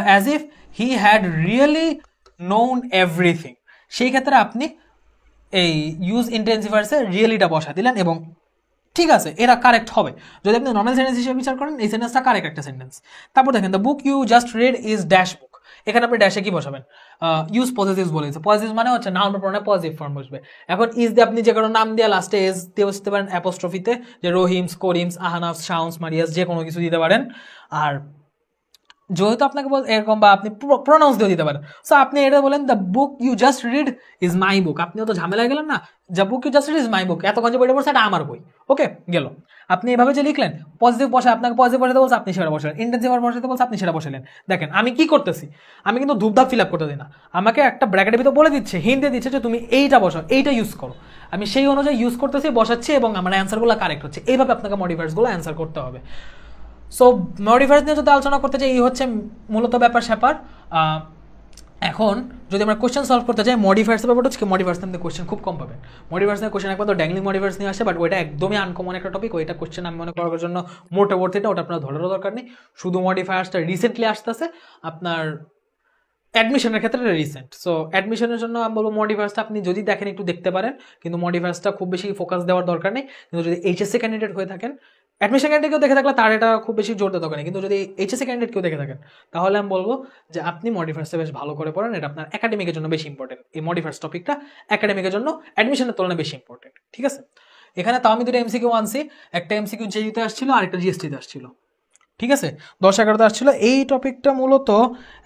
as if he had really known everything সেই ক্ষেত্রে আপনি এই ইউজ ইন্টেন্সিফায়ার্সে রিয়েলিটা বসা দিলেন এবং ঠিক আছে এরা কারেক্ট হবে যদি আপনি নর্মাল সেন্টেন্স হিসেবে বিচার করেন এই সেন্টেন্সটা কারেক্ট একটা সেন্টেন্স তারপর দেখেন the book you just read is dash book এখানে আপনি ড্যাশে কি বসাবেন ইউজ পজিটিভ বলেছে পজিটিভ মানে হচ্ছে নাম প্রণে পজিটিভ ফর্ম বসবে এখন ইজ দিয়ে আপনি যে কোনো নাম দিয়ে লাস্টে এজ দিয়ে বসতে পারেন অ্যাপোস্ট্রফিতে যে রোহিমস করিমস আহানাফ শাউন্স মারিয়াস যে কোনো কিছু দিতে পারেন আর যেহেতু আপনাকে বল এরকম বা আপনি প্রোনাউন্স দিয়ে দিতে পারেন সো আপনি এটা বলেন the book you just read is my book আপনি অত ঝামেলা গেলেন না the book you just read is my book এত গঞ্জে বইটা পড়ছে এটা আমার বই ওকে গেল আপনি এভাবে যে লিখলেন পজিটিভ বসে আপনাকে পজিটিভ বসাতে বলছে আপনি সেটা বসালেন ইন্টেন্সিভ বসাতে বলছে আপনি সেটা বসালেন দেখেন আমি কি করতেছি আমি কিন্তু ধূপধাপ ফিল আপ করতে দিই না আমাকে একটা ব্র্যাকেটের ভিতরে বলে দিচ্ছে হিন্দি দিচ্ছে যে তুমি এইটা বসো এইটা ইউজ করো আমি সেই অনুযায়ী ইউজ করতেছি বসাচ্ছি এবং আমার অ্যান্সারগুলো কারেক্ট হচ্ছে এইভাবে আপনাকে মডিফাইসগুলো অ্যান্সার করতে হবে সো মডিফায়ার্স নিয়ে যদি আলোচনা করতে চাই এই হচ্ছে মূলত ব্যাপার স্যাপার এখন যদি আমরা কোয়েশ্চেন সলভ করতে চাই মডিফায়ার্সের ব্যাপারটা হচ্ছে মডিফায়ার্স থেকে কোশ্চেন খুব কম পাবেন মডিফায়ার্স থেকে কোশ্চেন একবার তো ড্যাংলিং মডিফায়ার্স নিয়ে আসে বাট ওইটা একদমই আনকমন একটা টপিক ওইটা কোয়েশ্চেন আমি মনে করার জন্য মোটে ওটা আপনার ধরারও দরকার নেই শুধু মডিফায়ার্সটা রিসেন্টলি আসতেছে আপনার অ্যাডমিশনের ক্ষেত্রে রিসেন্ট সো অ্যাডমিশনের জন্য আমি বলবো মডিভার্সটা আপনি যদি দেখেন একটু দেখতে পারেন কিন্তু মডিভার্সটা খুব বেশি ফোকাস দেওয়ার দরকার নেই কিন্তু যদি এইচএসসি ক্যান্ডিডেট হয়ে থাকেন অ্যাডমিশন ক্যান্ডিডেট কেউ দেখে থাকলে তার এটা খুব বেশি জোর দিতে হবে কিন্তু যদি এইচএসি ক্যান্ডিডেট কেউ দেখে থাকেন তাহলে আমি বলবো যে আপনি মডিফার্সটা বেশ ভালো করে পড়েন এটা আপনার একাডেমিকের জন্য বেশি ইম্পর্টেন্ট এই মডিফার্স টপিকটা একাডেমিকের জন্য অ্যাডমিশনের তুলনায় বেশি ইম্পর্টেন্ট ঠিক আছে এখানে তাও আমি দুটো এমসিকিউ আনছি একটা এমসিকিউ জেইতে আসছিল আর একটা জিএসটিতে আসছিল ঠিক আছে দশ এগারোতে আসছিল এই টপিকটা মূলত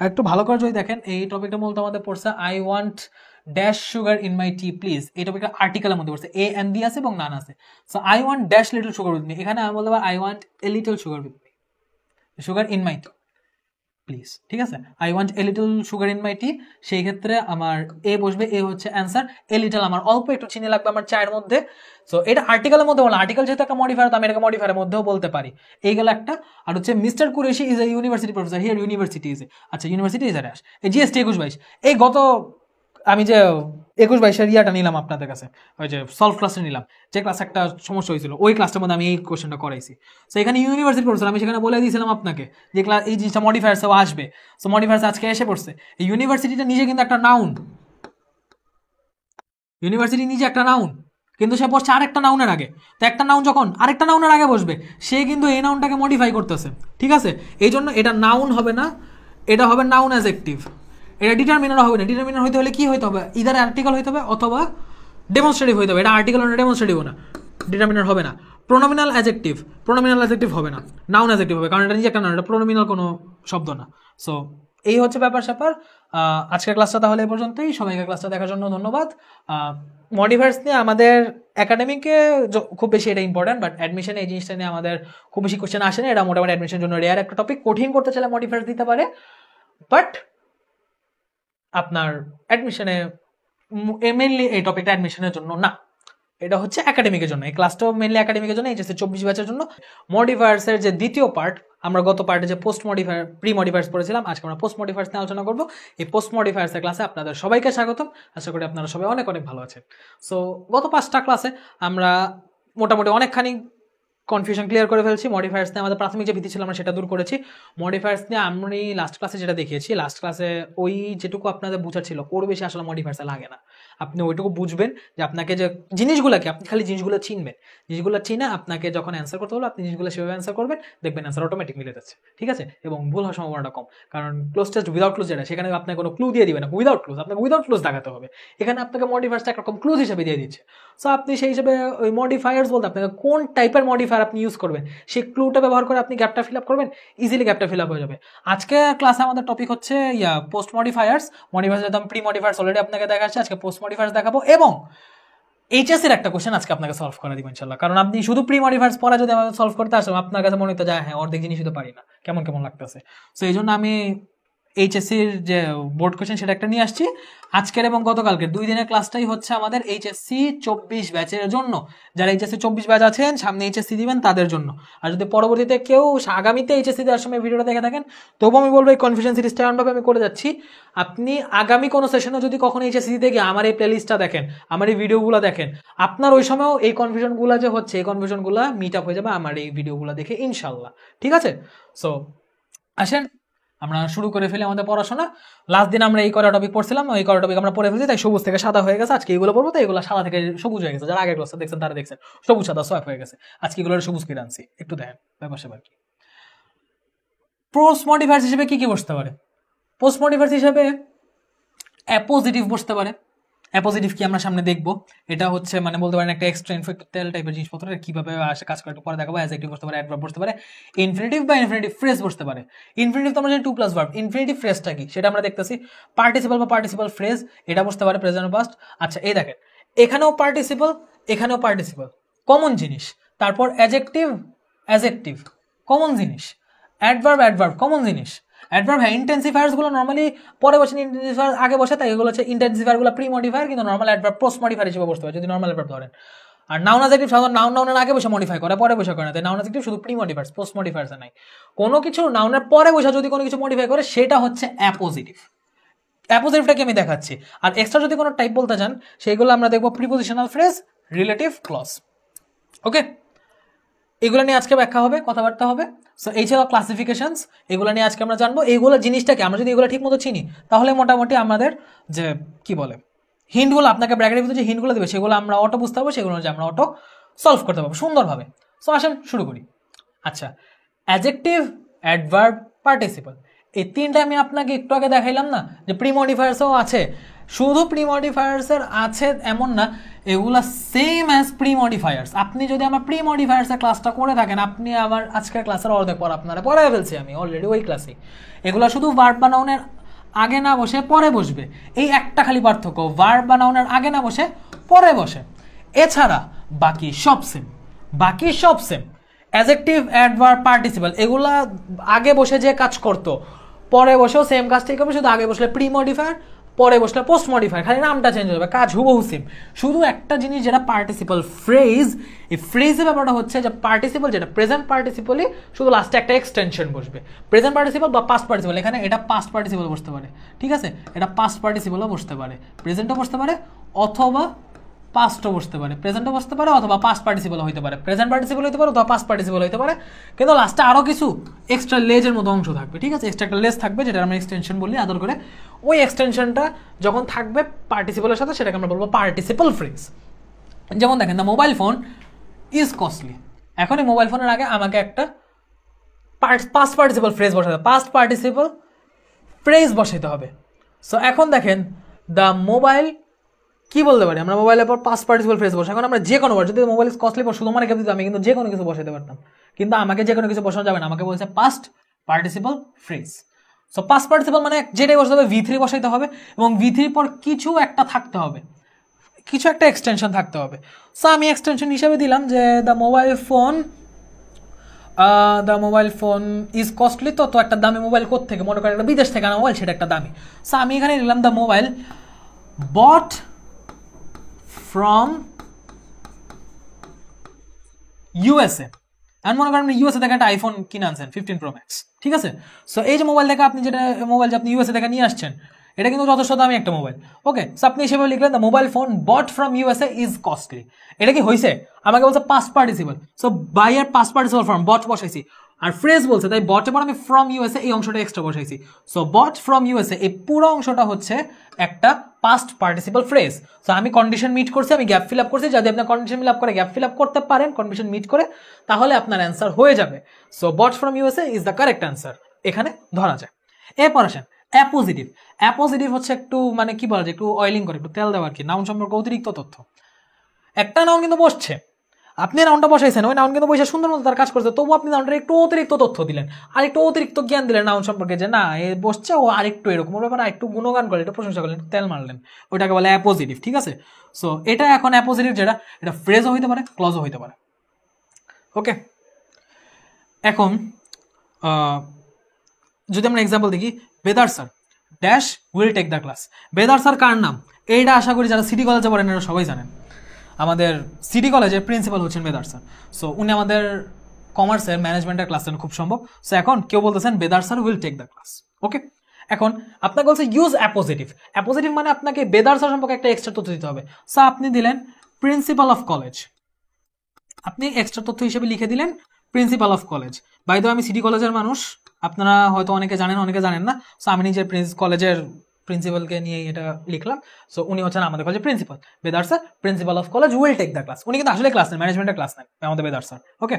একটু ভালো করে যদি দেখেন এই টপিকটা মূলত আমাদের পড়ছে I want dash sugar in my tea please এই টপিকটা আর্টিকেলের মধ্যে পড়ছে এ এন দি আছে এবং নান আছে so I want dash little sugar with me এখানে আমি বলতে পারি I want a little sugar with me sugar in my tea please ঠিক আছে I want a little sugar in my tea সেই ক্ষেত্রে আমার এ বসবে এ হচ্ছে অ্যান্সার এ লিটল আমার অল্প একটু চিনি লাগবে আমার চায়ের মধ্যে সো এটা আর্টিকেলের মধ্যে বললাম আর্টিকেল যেহেতু একটা মডিফায়ার তো আমি এটাকে মডিফায়ারের মধ্যেও বলতে পারি এই গেল একটা আর হচ্ছে mister Qureshi is a university professor here university is আচ্ছা ইউনিভার্সিটি ইজ এ এই জিএসটি একুশ বাইশ এই গত আমি যে একুশ বাইশের ইয়াটা নিলাম আপনাদের কাছে ওই যে সলভ ক্লাসে নিলাম যে ক্লাস একটা সমস্যা হয়েছিল ওই ক্লাসটার মধ্যে আমি এই কোয়েশনটা করাইছি সো এখানে ইউনিভার্সিটি পড়ছিল আমি সেখানে বলে দিয়েছিলাম আপনাকে যে ক্লাস এই জিনিসটা মডিফায়ার্সও আসবে সো মডিফায়ার্স আজকে এসে পড়ছে এই ইউনিভার্সিটিটা নিজে কিন্তু একটা নাউন ইউনিভার্সিটি নিজে একটা নাউন কিন্তু সে বসছে আরেকটা নাউনের আগে তো একটা নাউন যখন আরেকটা নাউনের আগে বসবে সে কিন্তু এই নাউনটাকে মডিফাই করতেছে ঠিক আছে এই জন্য এটা নাউন হবে না এটা হবে নাউন অ্যাজেক্টিভ এটা ডিটারমিনার হবে না ডিটারমিনার হইতে হলে কী হইতে হবে ইদার আর্টিকেল হইতে হবে অথবা ডেমনস্ট্রেটিভ হইতে হবে এটা আর্টিকেল না ডেমনস্ট্রেটিভ না ডিটারমিনার হবে না প্রোনমিনাল অ্যাজেক্টিভ প্রোনমিনাল অ্যাজেক্টিভ হবে না নাউন অ্যাজেক্টিভ হবে কারণ এটা নিজে একটা নাউন এটা প্রোনমিনাল কোনো শব্দ না সো এই হচ্ছে ব্যাপার স্যাপার আজকের ক্লাসটা তাহলে এ পর্যন্তই সবাইকে ক্লাসটা দেখার জন্য ধন্যবাদ মডিভার্স নিয়ে আমাদের একাডেমিকে খুব বেশি এটা ইম্পর্ট্যান্ট বাট অ্যাডমিশনে এই জিনিসটা নিয়ে আমাদের খুব বেশি কোশ্চেন আসে না এটা মোটামুটি অ্যাডমিশনের জন্য রেয়ার একটা টপিক কঠিন করতে চাইলে মডিভার্স দিতে পারে বাট আপনার অ্যাডমিশনে মেনলি এই টপিকটা অ্যাডমিশনের জন্য না এটা হচ্ছে একাডেমিকের জন্য এই ক্লাসটাও মেনলি একাডেমিকের জন্য এইচএসসি চব্বিশ ব্যাচের জন্য মডিফায়ার্সের যে দ্বিতীয় পার্ট আমরা গত পার্টে যে পোস্ট মডিফায়ার প্রি মডিফায়ার্স পড়েছিলাম আজকে আমরা পোস্ট মডিফায়ার্স নিয়ে আলোচনা করবো এই পোস্ট মডিফায়ার্সের ক্লাসে আপনাদের সবাইকে স্বাগতম আশা করি আপনারা সবাই অনেক অনেক ভালো আছেন সো গত পাঁচটা ক্লাসে আমরা মোটামুটি অনেকখানি কনফিউশন ক্লিয়ার করে ফেলছি মডিফায়ার্স নিয়ে আমাদের প্রাথমিক যে ভীতি ছিল আমরা সেটা দূর করেছি মডিফায়ার্স নিয়ে আমি লাস্ট ক্লাসে যেটা দেখিয়েছি লাস্ট ক্লাসে ওই যেটুকু আপনাদের বোঝা ছিল ওর বেশি আসলে মডিফায়ার্সে লাগে না আপনি ওইটুকু বুঝবেন যে আপনাকে যে জিনিসগুলোকে আপনি খালি জিনিসগুলো চিনবেন জিনিসগুলো চিনে আপনাকে যখন অ্যান্সার করতে হলো আপনি জিনিসগুলো সেভাবে অ্যান্সার করবেন দেখবেন অ্যান্সার অটোমেটিক মিলে যাচ্ছে ঠিক আছে এবং ভুল হওয়ার সম্ভাবনাটা কম কারণ ক্লোজ টেস্ট উইদাউট ক্লোজ যেটা সেখানে আপনাকে কোনো ক্লু দিয়ে দিবে না উইদাউট ক্লোজ আপনাকে উইদাউট ক্লোজ দেখাতে হবে এখানে আপনাকে মডিফায়ার্সটা একরকম ক্লোজ হিসেবে দিয়ে দিচ্ছে সো আপনি সেই হিসেবে ওই মডিফায়ার্স বলতে আপনাকে কোন টাইপের মডিফায়ার আর আপনি ইউজ করবেন সেই ক্লুটা ব্যবহার করে আপনি গ্যাপটা ফিল আপ করবেন ইজিলি গ্যাপটা ফিল আপ হয়ে যাবে আজকে ক্লাসে আমাদের টপিক হচ্ছে ইয়া পোস্ট মডিফায়ার্স মডিফায়ার্স একদম প্রি মডিফায়ার্স অলরেডি আপনাকে দেখাচ্ছে আজকে পোস্ট মডিফায়ার্স দেখাবো এবং এইচএস এর একটা কোশ্চেন আজকে আপনাকে সলভ করে দিব ইনশাল্লাহ কারণ আপনি শুধু প্রি মডিফায়ার্স পড়া যদি আমাদের সলভ করতে আসেন আপনার কাছে মনে হতে যায় হ্যাঁ অর্ধেক জিনিসই তো পারি না কেমন কেমন লাগতেছে সো এই জন্য আমি এইচএসসির যে বোর্ড কোশ্চেন সেটা একটা নিয়ে আসছি আজকের এবং গতকালকের দুই দিনের ক্লাসটাই হচ্ছে আমাদের এইচএসসি চব্বিশ ব্যাচের জন্য যারা এইচএসসি চব্বিশ ব্যাচ আছেন সামনে এইচএসসি দিবেন তাদের জন্য আর যদি পরবর্তীতে কেউ আগামীতে এইচএসসি দেওয়ার সময় ভিডিওটা দেখে থাকেন তবু আমি বলবো এই কনফিউশন সিরিজটা এমনভাবে আমি করে যাচ্ছি আপনি আগামী কোনো সেশনে যদি কখনো এইচএসসি দিতে গিয়ে আমার এই প্লেলিস্টটা দেখেন আমার এই ভিডিওগুলো দেখেন আপনার ওই সময়ও এই কনফিউশনগুলো যে হচ্ছে এই কনফিউশনগুলো মিট আপ হয়ে যাবে আমার এই ভিডিওগুলো দেখে ইনশাল্লাহ ঠিক আছে সো আসেন আমরা শুরু করে ফেলি আমাদের পড়াশোনা লাস্ট দিন আমরা এই করা টপিক পড়ছিলাম এই করা টপিক আমরা পড়ে ফেলছি তাই সবুজ থেকে সাদা হয়ে গেছে আজকে এগুলো পড়বো তো এগুলো সাদা থেকে সবুজ হয়ে গেছে যারা আগের ক্লাসে দেখছেন তারা দেখছেন সবুজ সাদা সোয়াপ হয়ে গেছে আজকে এগুলো সবুজ কিনে আনছি একটু দেখেন ব্যাপার স্যাপার কি পোস্ট মডিফায়ার্স হিসেবে কি কি বসতে পারে পোস্ট মডিফায়ার্স হিসেবে অ্যাপোজিটিভ বসতে পারে অ্যাপোজিটিভ কি আমরা সামনে দেখবো এটা হচ্ছে মানে বলতে পারেন একটা এক্সট্রা ইনফেক্টাল টাইপের জিনিসপত্র কীভাবে আসে কাজ করে পরে দেখাবো অ্যাজ একটিভ বসতে পারে অ্যাডভার্ব বসতে পারে ইনফিনিটিভ বা ইনফিনিটিভ ফ্রেস বসতে পারে ইনফিনিটিভ তো আমরা জানি টু প্লাস ভার্ব ইনফিনিটিভ ফ্রেসটা কি সেটা আমরা দেখতেছি পার্টিসিপাল বা পার্টিসিপাল ফ্রেশ এটা বসতে পারে প্রেজেন্ট পাস্ট আচ্ছা এই দেখেন এখানেও পার্টিসিপাল এখানেও পার্টিসিপাল কমন জিনিস তারপর অ্যাজেক্টিভ অ্যাজেক্টিভ কমন জিনিস অ্যাডভার্ব অ্যাডভার্ব কমন জিনিস অ্যাডভার্ব হ্যাঁ ইন্টেন্সিফায়ার্সগুলো নর্মালি পরে বসে ইন্টেন্সিফায়ার আগে বসে তাই এগুলো হচ্ছে ইন্টেন্সিফায়ারগুলো প্রি মডিফায়ার কিন্তু নর্মাল অ্যাডভার্ব পোস্ট মডিফায়ার হিসেবে বসতে পারে যদি নর্মাল অ্যাডভার্ব ধরেন আর নাউন অ্যাজেক্টিভ সাধারণ নাউন নাউনের আগে বসে মডিফাই করে পরে বসে করে না তাই নাউন অ্যাজেক্টিভ শুধু প্রি মডিফায়ার্স পোস্ট মডিফায়ার্স নাই কোনো কিছু নাউনের পরে বসে যদি কোনো কিছু মডিফাই করে সেটা হচ্ছে অ্যাপোজিটিভ অ্যাপোজিটিভটাকে আমি দেখাচ্ছি আর এক্সট্রা যদি কোনো টাইপ বলতে চান সেইগুলো আমরা দেখবো prepositional phrase relative clause okay এগুলো নিয়ে আজকে ব্যাখ্যা হবে কথাবার্তা হবে সো এই ছিল ক্লাসিফিকেশনস এগুলো নিয়ে আজকে আমরা জানবো এইগুলো জিনিসটাকে আমরা যদি এগুলো ঠিকমতো চিনি তাহলে মোটামুটি আমাদের যে কি বলে হিন্ডগুলো আপনাকে ব্র্যাকেটের ভিতরে যে হিন্ডগুলো দেবে সেগুলো আমরা অটো বুঝতে পারবো সেগুলো আমরা অটো সলভ করতে পারবো সুন্দরভাবে সো আসেন শুরু করি আচ্ছা অ্যাজেকটিভ অ্যাডভার্ব পার্টিসিপাল এই তিনটা আমি আপনাকে একটু আগে দেখাইলাম না যে প্রিমডিফায়ার্সও আছে শুধু প্রি মডিফায়ার্সের আছে এমন না এগুলা সেম অ্যাজ প্রি মডিফায়ার্স আপনি যদি আমার প্রি মডিফায়ার্সের ক্লাসটা করে থাকেন আপনি আমার আজকের ক্লাসের অর্ধেক পর আপনারা পড়ায় ফেলছি আমি অলরেডি ওই ক্লাসে এগুলো শুধু ভার্ব বানাউনের আগে না বসে পরে বসবে এই একটা খালি পার্থক্য ভার্ব বানাউনের আগে না বসে পরে বসে এছাড়া বাকি সব সেম বাকি সব সেম অ্যাজেকটিভ অ্যাডভার পার্টিসিপাল এগুলা আগে বসে যে কাজ করতো পরে বসেও সেম কাজটাই করবে শুধু আগে বসলে প্রি মডিফায়ার পরে বসলে পোস্ট মডিফায়ার খালি নামটা চেঞ্জ হয়ে কাজ হুবহু সেম শুধু একটা জিনিস যেটা পার্টিসিপাল ফ্রেজ এই ফ্রেজের ব্যাপারটা হচ্ছে যে পার্টিসিপাল যেটা প্রেজেন্ট পার্টিসিপালই শুধু লাস্টে একটা এক্সটেনশন বসবে প্রেজেন্ট পার্টিসিপাল বা পাস্ট পার্টিসিপাল এখানে এটা পাস্ট পার্টিসিপাল বসতে পারে ঠিক আছে এটা পাস্ট পার্টিসিপালও বসতে পারে প্রেজেন্টও বসতে পারে অথবা পাস্টও বসতে পারে প্রেজেন্টও বসতে পারে অথবা পাস্ট পার্টিসিপল হইতে পারে প্রেজেন্ট পার্টিসিপল হইতে পারে অথবা পাস্ট পার্টিসিপল হইতে পারে কিন্তু লাস্টে আরও কিছু এক্সট্রা লেজের মতো অংশ থাকবে ঠিক আছে এক্সট্রা একটা লেজ থাকবে যেটা আমরা এক্সটেনশন বলি আদর করে ওই এক্সটেনশনটা যখন থাকবে পার্টিসিপলের সাথে সেটাকে আমরা বলবো পার্টিসিপল ফ্রেজ যেমন দেখেন the mobile phone is costly এখন এই মোবাইল ফোনের আগে আমাকে একটা পাস্ট পার্টিসিপল ফ্রেজ বসাতে হবে পাস্ট পার্টিসিপল ফ্রেজ বসাইতে হবে সো এখন দেখেন দ্য মোবাইল কি বলতে পারি আমরা মোবাইলের পর পাস পার্টিসিপল ফ্রেস বসে এখন আমরা যে কোনো বার যদি মোবাইল কস্টলি পর শুধু মানে কেউ আমি কিন্তু যে কোনো কিছু বসাতে পারতাম কিন্তু আমাকে যে কোনো কিছু বসানো যাবে না আমাকে বলছে past participle phrase so past participle মানে যেটাই বসাতে হবে ভি থ্রি বসাইতে হবে এবং ভি থ্রি পর কিছু একটা থাকতে হবে কিছু একটা এক্সটেনশন থাকতে হবে সো আমি এক্সটেনশন হিসেবে দিলাম যে the mobile phone the mobile phone is costly তো তো একটা দামি মোবাইল কোথেকে মনে করেন একটা বিদেশ থেকে আনা মোবাইল সেটা একটা দামি সো আমি এখানে নিলাম the mobile bought from USA এমন মনে করেন ইউএসএ থেকে একটা আইফোন কিনে আনছেন ফিফটিন প্রো ম্যাক্স ঠিক আছে সো এই যে মোবাইল থেকে আপনি যেটা মোবাইল যে আপনি ইউএসএ দেখে নিয়ে আসছেন এটা কিন্তু যথেষ্ট দামি একটা মোবাইল ওকে সো আপনি হিসেবে লিখলেন the mobile phone bought from USA is costly এটা কি হয়েছে আমাকে বলছে পাস পার্টিসিপল সো বাই আর পাস পার্টিসিপল ফর্ম বট বসাইছি আর ফ্রেজ বলছে তাই বটের পর আমি ফ্রম ইউএসএ এই অংশটা এক্সট্রা বসাইছি সো বট ফ্রম ইউএসএ এই পুরো অংশটা হচ্ছে একটা পাস্ট পার্টিসিপাল ফ্রেজ সো আমি কন্ডিশন মিট করছি আমি গ্যাপ ফিল আপ করছি যদি আপনার কন্ডিশন মিল আপ করে গ্যাপ ফিল আপ করতে পারেন কন্ডিশন মিট করে তাহলে আপনার অ্যান্সার হয়ে যাবে so bought from USA is the correct answer এখানে ধরা যায় এরপর আসেন অ্যাপোজিটিভ অ্যাপোজিটিভ হচ্ছে একটু মানে কি বলা যায় একটু অয়েলিং করে একটু তেল দেওয়া আর কি নাউন সম্পর্কে অতিরিক্ত তথ্য একটা নাউন কিন্তু বসছে আপনি রাউন্ডটা বসাইছেন ওই নাউন কিন্তু বসে সুন্দর মতো তার কাজ করছে তবু আপনি নাউনটার একটু অতিরিক্ত তথ্য দিলেন আর একটু অতিরিক্ত জ্ঞান দিলেন নাউন সম্পর্কে যে না এ বসছে ও আরেকটু এরকম ব্যাপারে একটু গুণগান করলেন একটু প্রশংসা করলেন তেল মারলেন ওইটাকে বলে অ্যাপোজিটিভ ঠিক আছে সো এটা এখন অ্যাপোজিটিভ যেটা এটা ফ্রেজও হইতে পারে ক্লজও হইতে পারে ওকে এখন যদি আমরা এক্সাম্পল দেখি Bedar sir dash will take the class Bedar sir কার নাম এইটা আশা করি যারা সিটি কলেজে পড়েন এরা সবাই জানেন আমাদের সিটি কলেজের প্রিন্সিপাল হচ্ছেন বেদার স্যার সো উনি আমাদের কমার্সের ম্যানেজমেন্টের ক্লাস নেন খুব সম্ভব সো এখন কেউ বলতেছেন Bedar sir will take the class okay এখন আপনাকে বলছে ইউজ অ্যাপোজিটিভ অ্যাপোজিটিভ মানে আপনাকে বেদার স্যার সম্পর্কে একটা এক্সট্রা তথ্য দিতে হবে সো আপনি দিলেন প্রিন্সিপাল অফ কলেজ আপনি এক্সট্রা তথ্য হিসেবে লিখে দিলেন প্রিন্সিপাল অফ কলেজ বাইদ আমি সিটি কলেজের মানুষ আপনারা হয়তো অনেকে জানেন অনেকে জানেন না সো আমি নিজের কলেজের প্রিন্সিপালকে নিয়ে এটা লিখলাম সো উনি হচ্ছেন আমাদের কলেজের principal Bedar sir principal of college will take the class উনি কিন্তু আসলে ক্লাস নেন ম্যানেজমেন্টের ক্লাস নেন আমাদের বেদার স্যার ওকে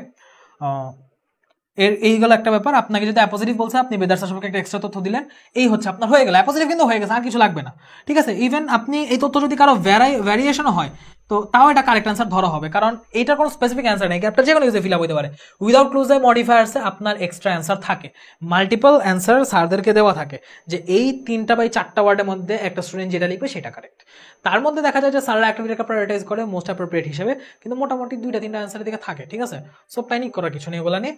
এর এই গেল একটা ব্যাপার আপনাকে যদি অ্যাপোজিটিভ বলছে আপনি বেদার্স সম্পর্কে একটা এক্সট্রা তথ্য দিলেন এই হচ্ছে আপনার হয়ে গেল অ্যাপোজিটিভ কিন্তু হয়ে গেছে আর কিছু লাগবে না ঠিক আছে ইভেন আপনি এই তথ্য যদি কারো ভ্যারাই ভ্যারিয়েশন হয় তো তাও এটা কারেক্ট অ্যান্সার ধরা হবে কারণ এটার কোনো স্পেসিফিক অ্যান্সার নেই ক্যাপটা যে কোনো ইউজে ফিল আপ হতে পারে উইদাউট ক্লোজে মডিফায়ার্সে আপনার এক্সট্রা অ্যান্সার থাকে মাল্টিপল অ্যান্সার স্যারদেরকে দেওয়া থাকে যে এই তিনটা বাই চারটা ওয়ার্ডের মধ্যে একটা স্টুডেন্ট যেটা লিখবে সেটা কারেক্ট তার মধ্যে দেখা যায় যে স্যাররা একটা প্রায়োরিটাইজ করে মোস্ট অ্যাপ্রোপ্রিয়েট হিসেবে কিন্তু মোটামুটি দুইটা তিনটা অ্যান্সারের দিকে থাকে ঠিক আছে সো প্যানিক করার কিছু নেই বলা নিয়ে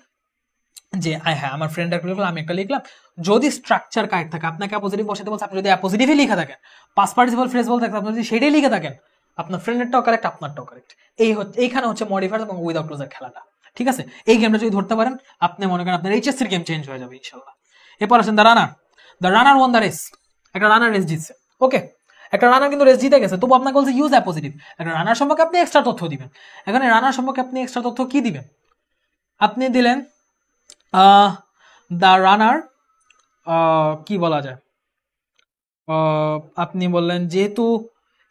যে হ্যাঁ আমার ফ্রেন্ড একটা লিখলাম আমি একটা লিখলাম যদি স্ট্রাকচার কারেক্ট থাকে আপনাকে অপোজিটিভ বসাতে বলছে আপনি যদি অপোজিটিভই লিখে থাকেন পাস্ট পার্টিসিপাল ফ্রেজ বলতে আপনি যদি সেটাই লিখে থাকেন আপনার ফ্রেন্ডেরটাও কারেক্ট আপনারটাও কারেক্ট এই হচ্ছে এইখানে হচ্ছে মডিফায়ার এবং উইদাউট ক্লোজার খেলাটা ঠিক আছে এই গেমটা যদি ধরতে পারেন আপনি মনে করেন আপনার এইচএসসির গেম চেঞ্জ হয়ে যাবে ইনশাল্লাহ এরপর আসেন the runner the runner won the race একটা রানার রেস জিতছে ওকে একটা রানার কিন্তু রেস জিতে গেছে তবু আপনাকে বলছে ইউজ অ্যাপোজিটিভ একটা রানার সম্পর্কে আপনি এক্সট্রা তথ্য দিবেন এখানে রানার সম্পর্কে আপনি এক্সট্রা তথ্য কি দিবেন আপনি দিলেন দ্য রানার কি বলা যায় আপনি বললেন যেহেতু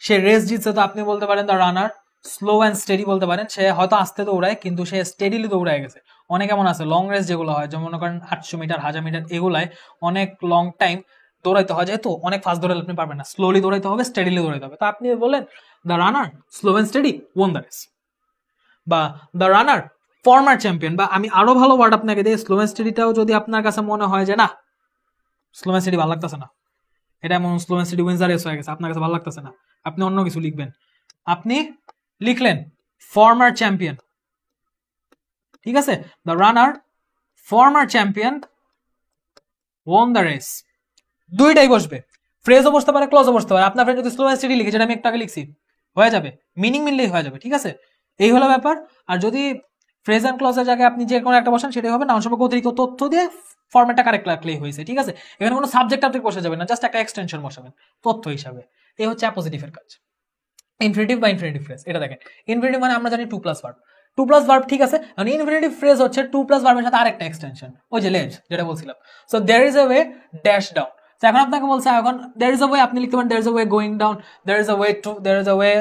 সে রেস জিতছে তো আপনি বলতে পারেন the runner slow and steady বলতে পারেন সে হয়তো আস্তে দৌড়ায় কিন্তু সে স্টেডিলি দৌড়ায় গেছে অনেক এমন আছে লং রেস যেগুলো হয় যেমন মনে করেন আটশো মিটার হাজার মিটার এগুলায় অনেক লং টাইম দৌড়াইতে হয় যেহেতু অনেক ফাস্ট দৌড়ালে আপনি পারবেন না স্লোলি দৌড়াইতে হবে স্টেডিলি দৌড়াইতে হবে তো আপনি বললেন the runner slow and steady won the race বা দ্য রানার ফর্মার চ্যাম্পিয়ন বা আমি আরো ভালো ওয়ার্ড আপনাকে দিই স্লোভেন যদি আপনার কাছে মনে হয় যে না স্লোম স্টেডি ভালো লাগতেছে না এটা এমন স্লোম স্টেডি উইন্সার রেস হয়ে গেছে আপনার কাছে ভালো লাগতেছে না আপনি অন্য কিছু লিখবেন আপনি লিখলেন ফর্মার চ্যাম্পিয়ন ঠিক আছে the runner former champion won the race দুইটাই বসবে ফ্রেজও বসতে পারে ক্লজও বসতে পারে আপনার ফ্রেন্ড যদি স্লোম স্টেডি লিখে যেটা আমি একটু আগে লিখছি হয়ে যাবে মিনিং মিললেই হয়ে যাবে ঠিক আছে এই হলো ব্যাপার আর যদি ফ্রেজ অ্যান্ড ক্লজের জায়গায় আপনি যে কোনো একটা বসেন সেটাই হবে না সম্পর্কে অতিরিক্ত তথ্য দিয়ে ফর্মেটটা কারেক্ট রাখলেই হয়েছে ঠিক আছে এখানে কোনো সাবজেক্ট আপনি বসে যাবেন না জাস্ট একটা এক্সটেনশন বসাবেন তথ্য হিসাবে এই হচ্ছে অ্যাপোজিটিভের কাজ ইনফিনিটিভ বা ইনফিনিটিভ ফ্রেজ এটা দেখেন ইনফিনিটিভ মানে আমরা জানি to plus verb to plus verb ঠিক আছে মানে ইনফিনিটিভ ফ্রেজ হচ্ছে টু প্লাস ভার্বের সাথে আরেকটা এক্সটেনশন ওই যে লেজ যেটা বলছিলাম so there is a way dash down তো এখন আপনাকে বলছে এখন দের ইজ আ ওয়ে আপনি লিখতে পারেন there is a way going down there is a way to there is a way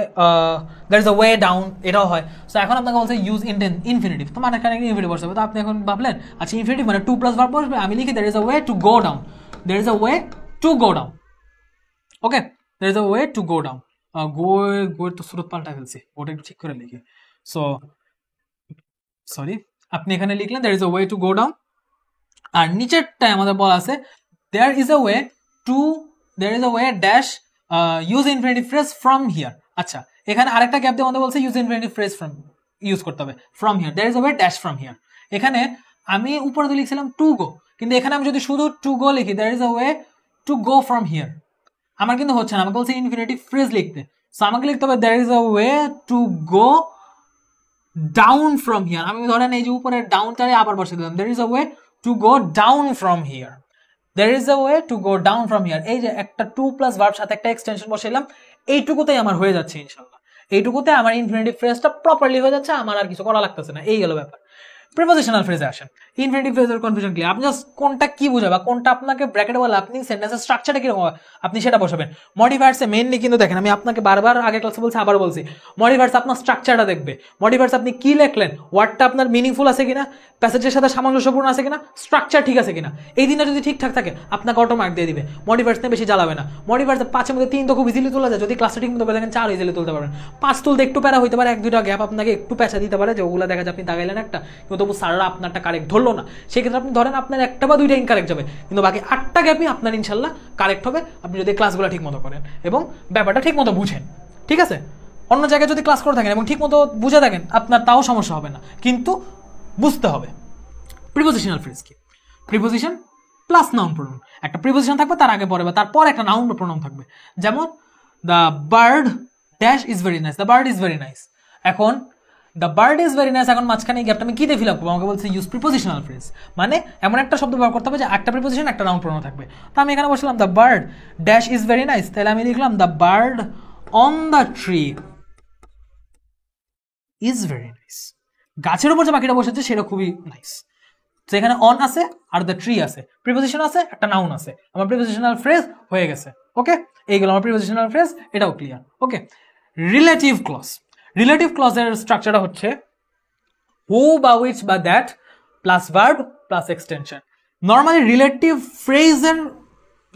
there is a way down এটাও হয় সো এখন আপনাকে বলছে ইউজ ইন্টেন ইনফিনিটিভ তো মানে এখানে ইনফিনিটিভ বসাবে তো আপনি এখন ভাবলেন আচ্ছা ইনফিনিটিভ মানে টু প্লাস ভার বসবে আমি লিখি there is a way to go down there is a way to go down okay there is a way to go down go go তো স্রোত পাল্টা ফেলছি ওটা একটু ঠিক করে লিখি সো সরি আপনি এখানে লিখলেন there is a way to go down আর নিচেরটায় আমাদের বলা আছে there is a way to there is a way dash uh, use infinitive phrase from here আচ্ছা এখানে আরেকটা গ্যাপ দিয়ে আমাদের বলছে use infinitive phrase from use করতে হবে from here there is way dash from here এখানে আমি উপরে তো লিখছিলাম টু গো কিন্তু এখানে আমি যদি শুধু টু গো লিখি there is a way to go from here আমার কিন্তু হচ্ছে না আমাকে বলছে ইনফিনিটিভ ফ্রেজ লিখতে সো আমাকে লিখতে হবে there is a way to go down from here আমি ধরেন এই যে উপরে ডাউনটারে আবার বসে দিলাম there is a way to go down from here there is a way to go down from here এই যে একটা টু প্লাস ভার্ব সাথে একটা এক্সটেনশন বসাইলাম এইটুকুতেই আমার হয়ে যাচ্ছে ইনশাল্লাহ এইটুকুতে আমার ইনফিনিটিভ ফ্রেজটা প্রপারলি হয়ে যাচ্ছে আমার আর কিছু করা লাগতেছে না এই হলো ব্যাপার প্রিপোজিশনাল ফ্রেজে আসেন ইনফিনিটিভ ফ্রেজের কনফিউশন কি আপনি জাস্ট কোনটা কি বোঝাবে কোনটা আপনাকে ব্র্যাকেট বলে আপনি সেন্টেন্সের স্ট্রাকচারটা কিরকম আপনি সেটা বসাবেন মডিফায়ার্সে মেনলি কিন্তু দেখেন আমি আপনাকে বারবার আগে ক্লাসে বলছি আবার বলছি মডিফায়ার্স আপনার স্ট্রাকচারটা দেখবে মডিফায়ার্স আপনি কি লেখলেন ওয়ার্ডটা আপনার মিনিংফুল আছে কিনা প্যাসেজের সাথে সামঞ্জস্যপূর্ণ আছে কিনা স্ট্রাকচার ঠিক আছে কিনা এই দিনটা যদি ঠিকঠাক থাকে আপনাকে অটো মার্ক দিয়ে দিবে মডিভার্স নিয়ে বেশি জ্বালাবে না মডিভার্স পাঁচের মধ্যে তিন তো খুব ইজিলি তোলা যায় যদি ক্লাসে ঠিক মতো দেখেন চার ইজিলি তুলতে পারবেন পাঁচ তুলতে একটু প্যারা হইতে পারে এক দুইটা গ্যাপ আপনাকে একটু প্যাঁচা দিতে পারে যে ওগুলো দেখা যায় আপনি দাগাইলেন একটা কিন্তু তবু স্যাররা আপনারটা কারেক্ট ধরলো না সেক্ষেত্রে আপনি ধরেন আপনার একটা বা দুইটা ইনকারেক্ট যাবে কিন্তু বাকি আটটা গ্যাপই আপনার ইনশাল্লাহ কারেক্ট হবে আপনি যদি ক্লাসগুলো ঠিকমতো করেন এবং ব্যাপারটা ঠিকমতো বুঝেন ঠিক আছে অন্য জায়গায় যদি ক্লাস করে থাকেন এবং ঠিকমতো বুঝে থাকেন আপনার তাও সমস্যা হবে না কিন্তু বুঝতে হবে প্রিপোজিশনাল ফ্রেজ কি প্রিপোজিশন প্লাস নাউন প্রোনাউন একটা প্রিপোজিশন থাকবে তার আগে পরে বা তারপর একটা নাউন বা প্রোনাউন থাকবে যেমন the bird dash is very nice the bird is very nice এখন the bird is very nice এখন মাঝখানে এই গ্যাপটা আমি কী দিয়ে ফিল আপ করবো আমাকে বলছে ইউজ প্রিপোজিশনাল ফ্রেজ মানে এমন একটা শব্দ ব্যবহার করতে হবে যে একটা প্রিপোজিশন একটা রাউন্ড প্রণয় থাকবে তো আমি এখানে বসলাম the bird dash is very nice তাহলে আমি লিখলাম the bird on the tree is very nice গাছের উপর যে পাখিটা বসেছে সেটা খুবই নাইস তো এখানে অন আছে আর দ্য ট্রি আছে প্রিপোজিশন আছে একটা নাউন আছে আমার প্রিপোজিশনাল ফ্রেজ হয়ে গেছে ওকে এইগুলো আমার প্রিপোজিশনাল ফ্রেজ এটাও clear okay relative clause relative ক্লজের স্ট্রাকচারটা হচ্ছে হু বা উইচ বা that plus verb plus extension normally relative ফ্রেজের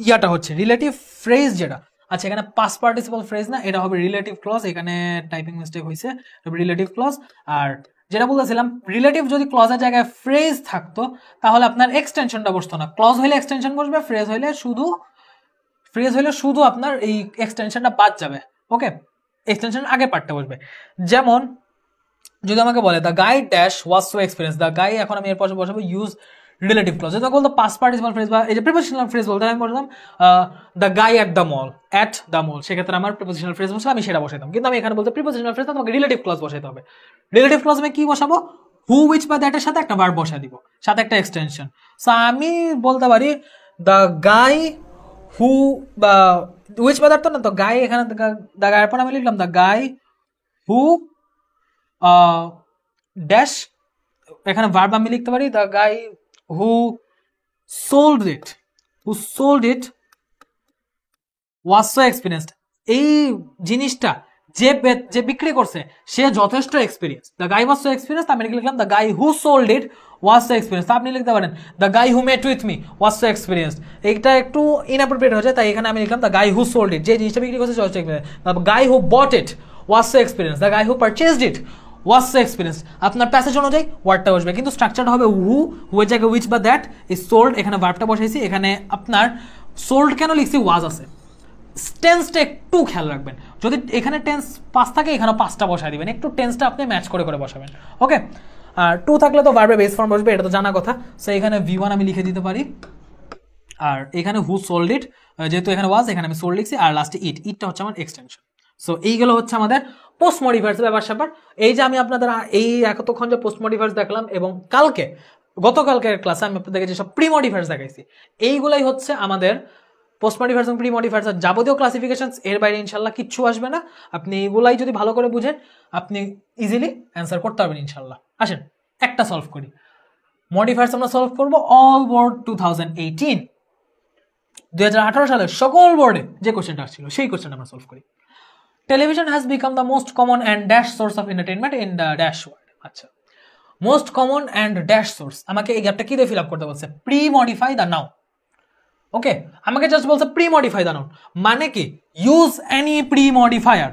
ইয়াটা হচ্ছে রিলেটিভ ফ্রেজ যেটা আচ্ছা এখানে পাস পার্টিসিপাল ফ্রেজ না এটা হবে রিলেটিভ ক্লজ এখানে টাইপিং মিস্টেক হয়েছে রিলেটিভ ক্লজ আর যেটা বলতেছিলাম রিলেটিভ যদি ক্লজের জায়গায় ফ্রেজ থাকতো তাহলে আপনার এক্সটেনশনটা বসতো না ক্লজ হইলে এক্সটেনশন বসবে ফ্রেজ হইলে শুধু ফ্রেজ হইলে শুধু আপনার এই এক্সটেনশনটা বাদ যাবে ওকে এক্সটেনশন আগে পার্টটা বসবে যেমন যদি আমাকে বলে the guy dash was so experience the guy এখন আমি এরপর বসাবো ইউজ রিলেটিভ ক্লজ যেটা বলতো পাস পার্টিসিপাল ফ্রেজ বা এই যে প্রিপোজিশনাল ফ্রেজ বলতে আমি বলতাম the guy at the mall at the mall সেক্ষেত্রে আমার প্রিপোজিশনাল ফ্রেজ বসলে আমি সেটা বসাইতাম কিন্তু আমি এখানে বলতে প্রিপোজিশনাল ফ্রেজ তোমাকে রিলেটিভ ক্লজ বসাইতে হবে রিলেটিভ ক্লজ আমি কি বসাবো হু উইচ বা দ্যাটের সাথে একটা ভার্ব বসা দিব সাথে একটা এক্সটেনশন সো আমি বলতে পারি দ্য গাই হু বা উইচ পদার্থ না তো গাই এখানে দ্য গায়ের পর আমি লিখলাম দ্য গাই হু ড্যাশ এখানে ভার্ব আমি লিখতে পারি the guy who sold it who sold it was so experienced এই জিনিসটা যে যে বিক্রি করছে সে যথেষ্ট experience the guy was so experience আমি লিখলাম the guy who sold it was so experience আপনি লিখতে পারেন the guy who met with me was so experience এইটা একটু ইনঅ্যাপ্রোপ্রিয়েট হয়েছে তাই এখানে আমি লিখলাম দ্য গাই হু সোল্ড ইট যে জিনিসটা বিক্রি করছে যথেষ্ট experience the guy who bought it was so experience the guy who purchased it was so experience আপনার প্যাসেজ অনুযায়ী ওয়ার্ডটা বসবে কিন্তু স্ট্রাকচারটা হবে হু হুয়ে জায়গা উইচ বা দ্যাট ইজ সোল্ড এখানে ভার্বটা বসাইছি এখানে আপনার সোল্ড কেন লিখছি ওয়াজ আছে স্টেন্সটা একটু খেয়াল রাখবেন যদি এখানে টেন্স পাঁচ থাকে এখানে পাঁচটা বসায় দিবেন একটু টেন্সটা আপনি ম্যাচ করে করে বসাবেন ওকে আর টু থাকলে তো বারবে বেস ফর্ম বসবে এটা তো জানা কথা সো এখানে ভি ওয়ান আমি লিখে দিতে পারি আর এখানে হু সোল্ড ইট যেহেতু এখানে ওয়াজ এখানে আমি সোল্ড লিখছি আর লাস্টে ইট ইটটা হচ্ছে আমার এক্সটেনশন সো এইগুলো হচ্ছে আমাদের পোস্ট মডিভার্স ব্যাপার স্যাপার এই যে আমি আপনাদের এই এতক্ষণ যে পোস্ট মডিভার্স দেখলাম এবং কালকে গতকালকের ক্লাসে আমি আপনাদেরকে যেসব প্রি মডিভার্স দেখাইছি এইগুলাই হচ্ছে আমাদের পোস্ট মডিফায়ার্স প্রি মডিফায়ার্স যাবতীয় ক্লাসিফিকেশনস এর বাইরে ইনশাল্লাহ কিচ্ছু আসবে না আপনি এগুলাই যদি ভালো করে বুঝেন আপনি ইজিলি অ্যান্সার করতে পারবেন ইনশাল্লাহ আসেন একটা সলভ করি মডিফায়ার্স আমরা সলভ করবো all board two thousand eighteen দুই সালের সকল বোর্ডে যে কোয়েশ্চেনটা আসছিল সেই কোশ্চেনটা আমরা সলভ করি television has become the most common and dash source of entertainment in the dash world আচ্ছা most common and dash source আমাকে এই গ্যাপটা কী দিয়ে ফিল আপ করতে বলছে pre modify the noun okay আমাকে জাস্ট বলছে প্রি মডিফাই দ্য নাউন মানে কি ইউজ এনি প্রি মডিফায়ার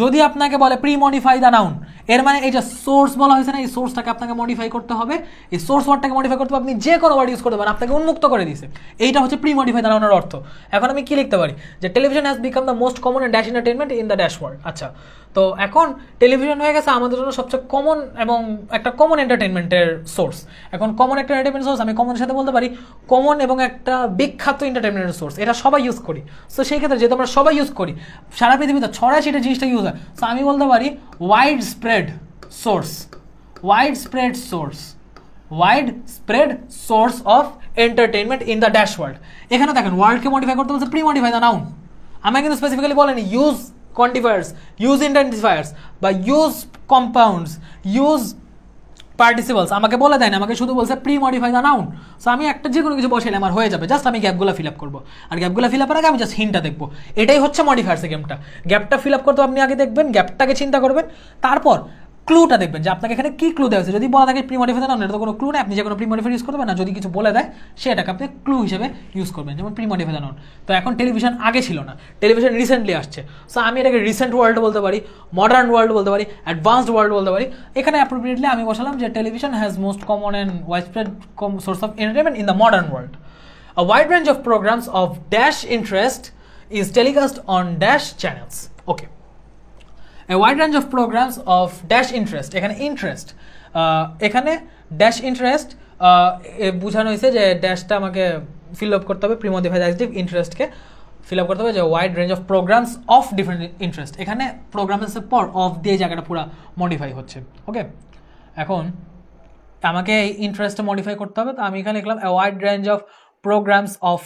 যদি আপনাকে বলে প্রি মডিফাই দ্য নাউন এর মানে এই যে সোর্স বলা হয়েছে না এই সোর্সটাকে আপনাকে মডিফাই করতে হবে এই সোর্স ওয়ার্ডটাকে মডিফাই করতে হবে আপনি যে কোনো ওয়ার্ড ইউজ করতে পারেন আপনাকে উন্মুক্ত করে দিয়েছে এইটা হচ্ছে প্রি মডিফাই দাঁড়ানোর অর্থ এখন আমি কি লিখতে পারি যে television has become the most common and dash entertainment in the dash world আচ্ছা তো এখন টেলিভিশন হয়ে গেছে আমাদের জন্য সবচেয়ে কমন এবং একটা কমন এন্টারটেনমেন্টের সোর্স এখন কমন একটা এন্টারটেনমেন্ট সোর্স আমি কমনের সাথে বলতে পারি কমন এবং একটা বিখ্যাত এন্টারটেনমেন্টের সোর্স এটা সবাই ইউজ করি সো সেই ক্ষেত্রে যেহেতু আমরা সবাই ইউজ করি সারা পৃথিবীতে ছড়া সেটা জিনিসটা ইউজ হয় সো আমি বলতে পারি wide spread widespread source spread source wide spread source of entertainment in the dash world এখানে world ওয়ার্ল্ডকে মডিফাই করতে বলছে প্রি মডিফাই দ্য নাউন আমি কিন্তু স্পেসিফিক্যালি বলেনি ইউজ quantifiers use intensifiers বা use compounds use পার্টিসিপালস আমাকে বলে দেয় না আমাকে শুধু বলছে pre modify the noun so আমি একটা যে কোনো কিছু বসাইলে আমার হয়ে যাবে জাস্ট আমি গ্যাপগুলো ফিল আপ করবো আর গ্যাপগুলো ফিল আপের আগে আমি জাস্ট হিনটা দেখবো এটাই হচ্ছে মডিফায়ার্সের গেমটা গ্যাপটা ফিল আপ করতে আপনি আগে দেখবেন গ্যাপটাকে চিন্তা করবেন তারপর ক্লুটা দেখবেন যে আপনাকে এখানে কি ক্লু দেওয়া হয়েছে যদি বলা থাকে প্রিমোডিফাই দেন তো কোনো ক্লু নেই আপনি যে কোনো প্রিমোডিফাই ইউজ করবেন না যদি কিছু বলে দেয় সেটাকে আপনি ক্লু হিসেবে ইউজ করবেন যেমন প্রিমোডিফাই দেন তো এখন টেলিভিশন আগে ছিল না টেলিভিশন রিসেন্টলি আসছে সো আমি এটাকে রিসেন্ট ওয়ার্ল্ড বলতে পারি মডার্ন ওয়ার্ল্ড বলতে পারি অ্যাডভান্সড ওয়ার্ল্ড বলতে পারি এখানে অ্যাপ্রোপ্রিয়েটলি আমি বসালাম যে television has most common and কম source of entertainment in the modern world a wide range of programs of dash interest is telecast on dash channels okay a wide range of programs of dash interest এখানে interest এখানে dash interest বোঝানো হয়েছে যে ড্যাশটা আমাকে fill up করতে হবে premodified active ইন্টারেস্টকে ফিল আপ করতে হবে যে wide range of programs of different interest এখানে প্রোগ্রামসের পর অফ দিয়ে জায়গাটা পুরো মডিফাই হচ্ছে ওকে এখন আমাকে এই ইন্টারেস্টটা মডিফাই করতে হবে তো আমি এখানে লিখলাম a wide range of programs of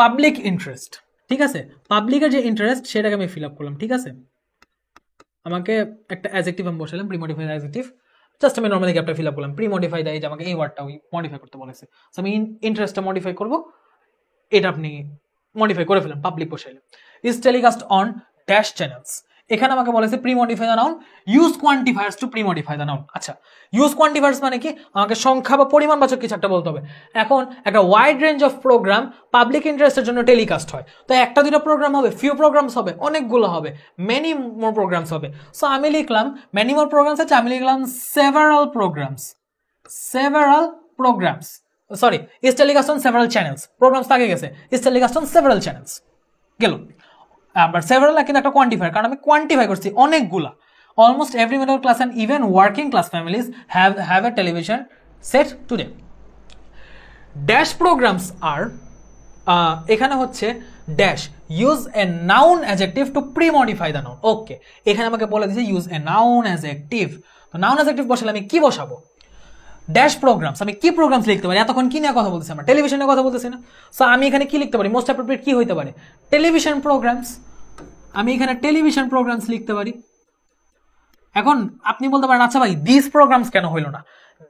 public interest ঠিক আছে পাবলিকের যে ইন্টারেস্ট সেটাকে আমি ফিল আপ করলাম ঠিক আছে আমাকে একটা অ্যাজেক্টিভ আমি বসালাম প্রিমডিফাইড অ্যাজেক্টিভ জাস্ট আমি নর্মালি গ্যাপটা ফিল আপ করলাম প্রিমডিফাইড এই যে আমাকে এই ওয়ার্ডটা ওই মডিফাই করতে বলেছে সো আমি ইন্টারেস্টটা মডিফাই করবো এটা আপনি মডিফাই করে ফেলাম পাবলিক বসাইলাম is telecast on dash channels এখানে আমাকে বলেছে premodify the noun use quantifiers to premodify the noun আচ্ছা ইউজ কোয়ান্টিফায়ার্স মানে কি আমাকে সংখ্যা বা পরিমাণ বাচক কিছু একটা বলতে হবে এখন একটা wide range of program public ইন্টারেস্টের জন্য টেলিকাস্ট হয় তো একটা দুটো প্রোগ্রাম হবে ফিউ প্রোগ্রামস হবে অনেকগুলো হবে মেনি মোর প্রোগ্রামস হবে সো আমি লিখলাম মেনি মোর প্রোগ্রামস আছে আমি লিখলাম several programs several programs sorry is telecast on several channels programs থাকে গেছে is telecast on several channels গেল আবার সেভারাল কিন্তু একটা কোয়ান্টিফায়ার কারণ আমি কোয়ান্টিফাই করছি অনেকগুলা almost every middle class and even working class families have have a television set today dash programs আর এখানে হচ্ছে dash use a noun adjective to pre modify the noun okay এখানে আমাকে বলে দিয়েছে ইউজ এ নাউন অ্যাজেক্টিভ তো noun adjective বসালে আমি কি বসাবো ড্যাশ প্রোগ্রামস আমি কি প্রোগ্রামস লিখতে পারি এতক্ষণ কি নিয়ে কথা বলতেছি আমরা টেলিভিশনের কথা বলতেছি না সো আমি এখানে কি লিখতে পারি মোস্ট অ্যাপ্রোপ্রিয়েট কি হইতে পারে টেলিভিশন প্রোগ্রামস আমি এখানে টেলিভিশন প্রোগ্রামস লিখতে পারি এখন আপনি বলতে পারেন আচ্ছা ভাই দিস প্রোগ্রামস কেন হইল না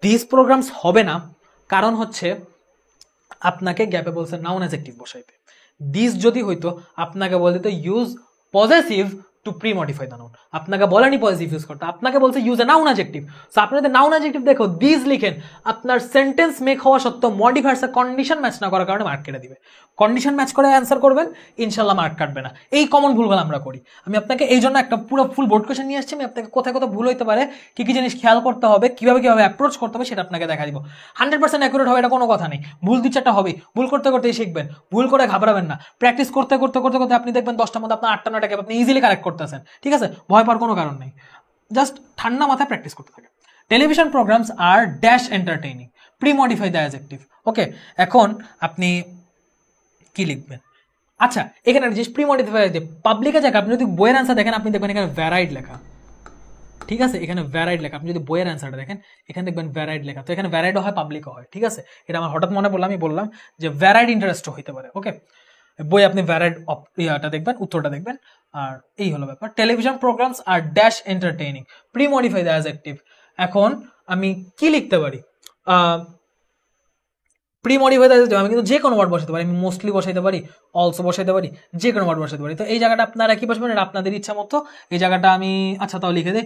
দিস প্রোগ্রামস হবে না কারণ হচ্ছে আপনাকে গ্যাপে বলছে নাউন অ্যাজেক্টিভ বসাইতে দিস যদি হইতো আপনাকে বলে দিত use possessive to pre modify the noun আপনাকে বলেনি পজিটিভ ইউজ করতে আপনাকে বলছে use a noun adjective so আপনি যদি নাউন অ্যাজেক্টিভ দেখো দিজ লিখেন আপনার সেন্টেন্স মেক হওয়া সত্ত্বেও মডিফায়ার্স কন্ডিশন ম্যাচ না করার কারণে মার্ক কেটে দিবে কন্ডিশন ম্যাচ করে অ্যান্সার করবেন ইনশাল্লাহ মার্ক কাটবে না এই কমন ভুলগুলো আমরা করি আমি আপনাকে এই জন্য একটা পুরো ফুল বোর্ড কোয়েশন নিয়ে আসছি আমি আপনাকে কোথায় কোথাও ভুল হইতে পারে কী কী জিনিস খেয়াল করতে হবে কীভাবে কীভাবে অ্যাপ্রোচ করতে হবে সেটা আপনাকে দেখা দিব হান্ড্রেড পার্সেন্ট অ্যাকুরেট হবে এটা কোনো কথা নেই ভুল দু চারটা হবে ভুল করতে করতেই শিখবেন ভুল করে ঘাবড়াবেন না প্র্যাকটিস করতে করতে করতে করতে আপনি দেখবেন দশটার মধ্যে আপনার আটটা নয়টাকে আপনি ইজিলি কালেক্ট করতেছেন ঠিক আছে ভয় পাওয়ার কোনো কারণ নেই জাস্ট ঠান্ডা মাথায় প্র্যাকটিস করতে থাকে টেলিভিশন প্রোগ্রামস আর dash entertaining pre modify the adjective okay এখন আপনি কি লিখবেন আচ্ছা এখানে যে প্রিমডিফায়ার যে পাবলিকে যাক আপনি যদি বইয়ের অ্যান্সার দেখেন আপনি দেখবেন এখানে ভ্যারাইড লেখা ঠিক আছে এখানে ভ্যারাইড লেখা আপনি যদি বইয়ের অ্যান্সারটা দেখেন এখানে দেখবেন ভ্যারাইড লেখা তো এখানে ভ্যারাইডও হয় পাবলিকও হয় ঠিক আছে এটা আমার হঠাৎ মনে পড়লো আমি বললাম যে ভ্যারাইড ইন্টারেস্টও হইতে পারে ওকে বই আপনি ভ্যারাইড ইয়াটা দেখবেন উত্তরটা দেখবেন আর এই হলো ব্যাপার টেলিভিশন প্রোগ্রামস আর dash entertaining pre modify the adjective এখন আমি কি লিখতে পারি প্রি মডিফাই আসতে আমি কিন্তু যে কোনো ওয়ার্ড বসাতে পারি আমি মোস্টলি বসাইতে পারি অলসো বসাইতে পারি যে কোনো ওয়ার্ড বসাতে পারি তো এই জায়গাটা আপনারা কি বসবেন এটা আপনাদের ইচ্ছা মতো এই জায়গাটা আমি আচ্ছা তাও লিখে দিই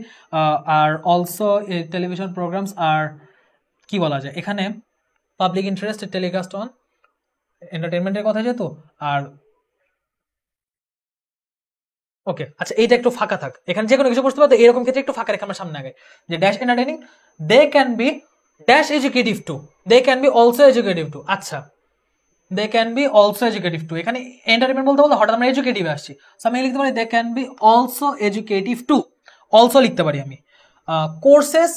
আর অলসো টেলিভিশন প্রোগ্রামস আর কি বলা যায় এখানে পাবলিক ইন্টারেস্ট টেলিকাস্ট অন এন্টারটেনমেন্টের কথা যেহেতু আর ওকে আচ্ছা এইটা একটু ফাঁকা থাক এখানে যে কোনো কিছু বসতে পারতো এরকম ক্ষেত্রে একটু ফাঁকা রেখে আমার সামনে আগে যে dash entertaining they can be dash educative too they can be also educative too আচ্ছা they can be also educative too এখানে এন্টারটেনমেন্ট বলতে বলতে হঠাৎ আমরা এডুকেটিভ আসছি সো আমি লিখতে পারি they can be also educative too also লিখতে পারি আমি courses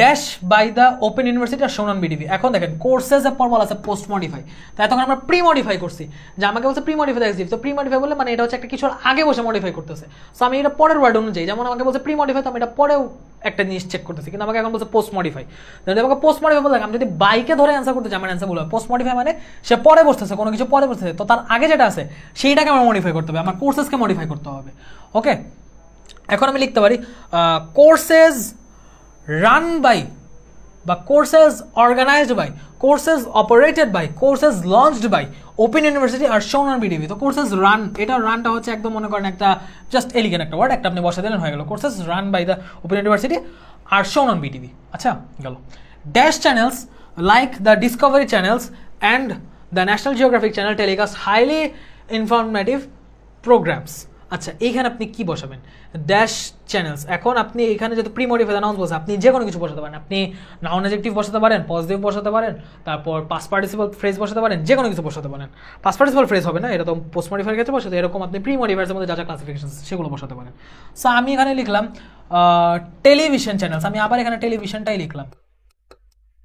dash by the open university আর সোনান বিডিবি এখন দেখেন কোর্সেস পর বলা আছে পোস্ট মডিফাই তো এতক্ষণ আমরা প্রি মডিফাই করছি যে আমাকে বলছে প্রি মডিফাই দেখছি তো প্রি মডিফাই বলে মানে এটা হচ্ছে একটা কিছুর আগে বসে মডিফাই করতেছে সো আমি এটা পরের ওয়ার্ড অনুযায়ী যেমন আমাকে বলছে প্রি মডিফাই তো আমি এটা পরেও একটা জিনিস চেক করতেছি কিন্তু আমাকে এখন বলছে পোস্ট মডিফাই যদি আমাকে পোস্ট মডিফাই বলে আমি যদি বাইকে ধরে অ্যান্সার করতে চাই আমার অ্যান্সার বলবে পোস্ট মডিফাই মানে সে পরে বসতেছে কোনো কিছু পরে বসতেছে তো তার আগে যেটা আছে সেইটাকে আমার মডিফাই করতে হবে আমার কোর্সেসকে মডিফাই করতে হবে ওকে এখন আমি লিখতে পারি কোর্সেস রান বাই বা courses organized by courses operated by courses launched by open university are shown আর বিডিবি তো কোর্সেস রান এটা রানটা হচ্ছে একদম মনে করেন একটা জাস্ট এলিগেন একটা ওয়ার্ড একটা আপনি বসা দিলেন হয়ে গেল courses run by the open university are shown on বিডিবি আচ্ছা গেল dash channels like the Discovery channels and the National Geographic channel telecast highly informative programmes আচ্ছা এইখানে আপনি কি বসাবেন ড্যাশ চ্যানেলস এখন আপনি এখানে যেহেতু প্রি মডিফাইড অ্যানাউন্স বসে আপনি যে কোনো কিছু বসাতে পারেন আপনি নাউন অ্যাজেক্টিভ বসাতে পারেন পজিটিভ বসাতে পারেন তারপর পাস পার্টিসিপাল ফ্রেজ বসাতে পারেন যে কোনো কিছু বসাতে পারেন পাস পার্টিসিপাল ফ্রেজ হবে না এটা তো পোস্ট মডিফাইয়ের ক্ষেত্রে বসাতে এরকম আপনি প্রি মধ্যে যা যা ক্লাসিফিকেশন সেগুলো বসাতে পারেন সো আমি এখানে লিখলাম টেলিভিশন চ্যানেলস আমি আবার এখানে টেলিভিশনটাই লিখলাম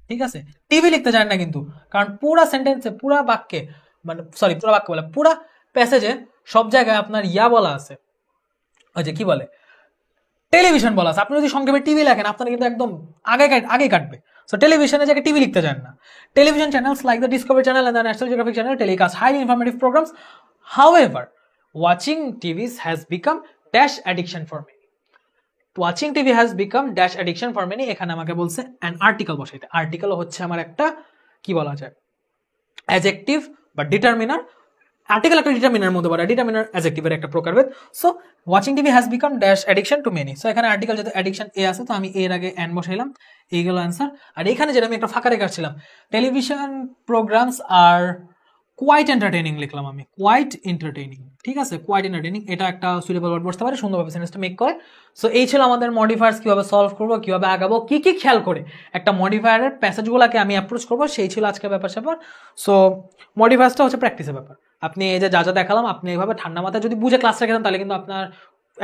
ঠিক আছে টিভি লিখতে চান না কিন্তু কারণ পুরা সেন্টেন্সে পুরা বাক্যে মানে সরি পুরা বাক্য বলে পুরা প্যাসেজে সব জায়গায় আপনার ইয়া বলা আছে ওই যে কি বলে টেলিভিশন বলা আছে আপনি যদি সংক্ষেপে টিভি লেখেন আপনার কিন্তু একদম আগে আগে কাটবে সো টেলিভিশনে জায়গায় টিভি লিখতে চান না television channels like the Discovery channel and the National Geographic channel telecast high informative programmes however watching TVs has become dash addiction for many watching TV has become dash addiction for many এখানে আমাকে বলছে an article বসাইতে article হচ্ছে আমার একটা কি বলা যায় অ্যাজেক্টিভ বা ডিটারমিনার আর্টিকেল একটা ডিটারমিনার মধ্যে পড়ে ডিটারমিনার অ্যাজেক্টিভের একটা প্রকারভেদ so watching TV has become dash addiction to many so এখানে আর্টিকেল যেহেতু অ্যাডিকশন এ আছে তো আমি এর আগে অ্যান বসাইলাম এই গেল অ্যান্সার আর এখানে যেটা আমি একটা ফাঁকা রেখাচ্ছিলাম television programs are quite entertaining লিখলাম আমি কোয়াইট এন্টারটেনিং ঠিক আছে কোয়াইট এন্টারটেনিং এটা একটা সুইটেবল ওয়ার্ড বসতে পারে সুন্দরভাবে সেন্টেন্সটা মেক করে সো এই ছিল আমাদের মডিফায়ার্স কীভাবে সলভ করবো কীভাবে আগাবো কী কী খেয়াল করে একটা মডিফায়ারের প্যাসেজগুলোকে আমি অ্যাপ্রোচ করবো সেই ছিল আজকের ব্যাপার স্যাপার সো মডিফায়ার্সটা হচ্ছে প্র্যাকটিসের ব্যাপার আপনি এই যে যা যা দেখালাম আপনি এইভাবে ঠান্ডা মাথায় যদি বুঝে ক্লাসটা খেতেন তাহলে কিন্তু আপনার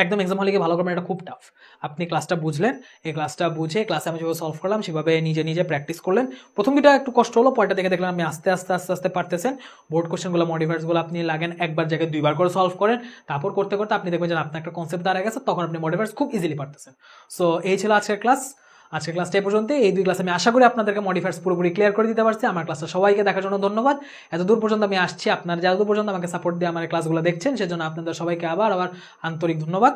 একদম এক্সাম হলে গিয়ে ভালো করবেন এটা খুব টাফ আপনি ক্লাসটা বুঝলেন এই ক্লাসটা বুঝে ক্লাসে আমি যেভাবে সলভ করলাম সেভাবে নিজে নিজে প্র্যাকটিস করলেন প্রথম দুটা একটু কষ্ট হলো পরেটা দেখে দেখলাম আমি আস্তে আস্তে আস্তে আস্তে পারতেছেন বোর্ড কোশ্চেনগুলো মডিফাইসগুলো আপনি লাগেন একবার জায়গায় দুইবার করে সলভ করেন তারপর করতে করতে আপনি দেখবেন যে আপনার একটা কনসেপ্ট দাঁড়া গেছে তখন আপনি মডিফাইস খুব ইজিলি পারতেছেন সো এই ছিল আজকের ক্লাস আজকে ক্লাসটা এ পর্যন্ত এই দুই ক্লাস আমি আশা করি আপনাদেরকে মডিফায়ার্স পুরোপুরি ক্লিয়ার করে দিতে পারছি আমার ক্লাসটা সবাইকে দেখার জন্য ধন্যবাদ এত দূর পর্যন্ত আমি আসছি আপনারা দূর পর্যন্ত আমাকে সাপোর্ট দিয়ে আমার ক্লাসগুলো দেখছেন সেজন্য আপনাদের সবাইকে আবার আবার আন্তরিক ধন্যবাদ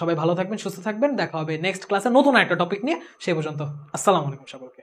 সবাই ভালো থাকবেন সুস্থ থাকবেন দেখা হবে নেক্সট ক্লাসে নতুন একটা টপিক নিয়ে সে পর্যন্ত আসসালামু আলাইকুম সকলকে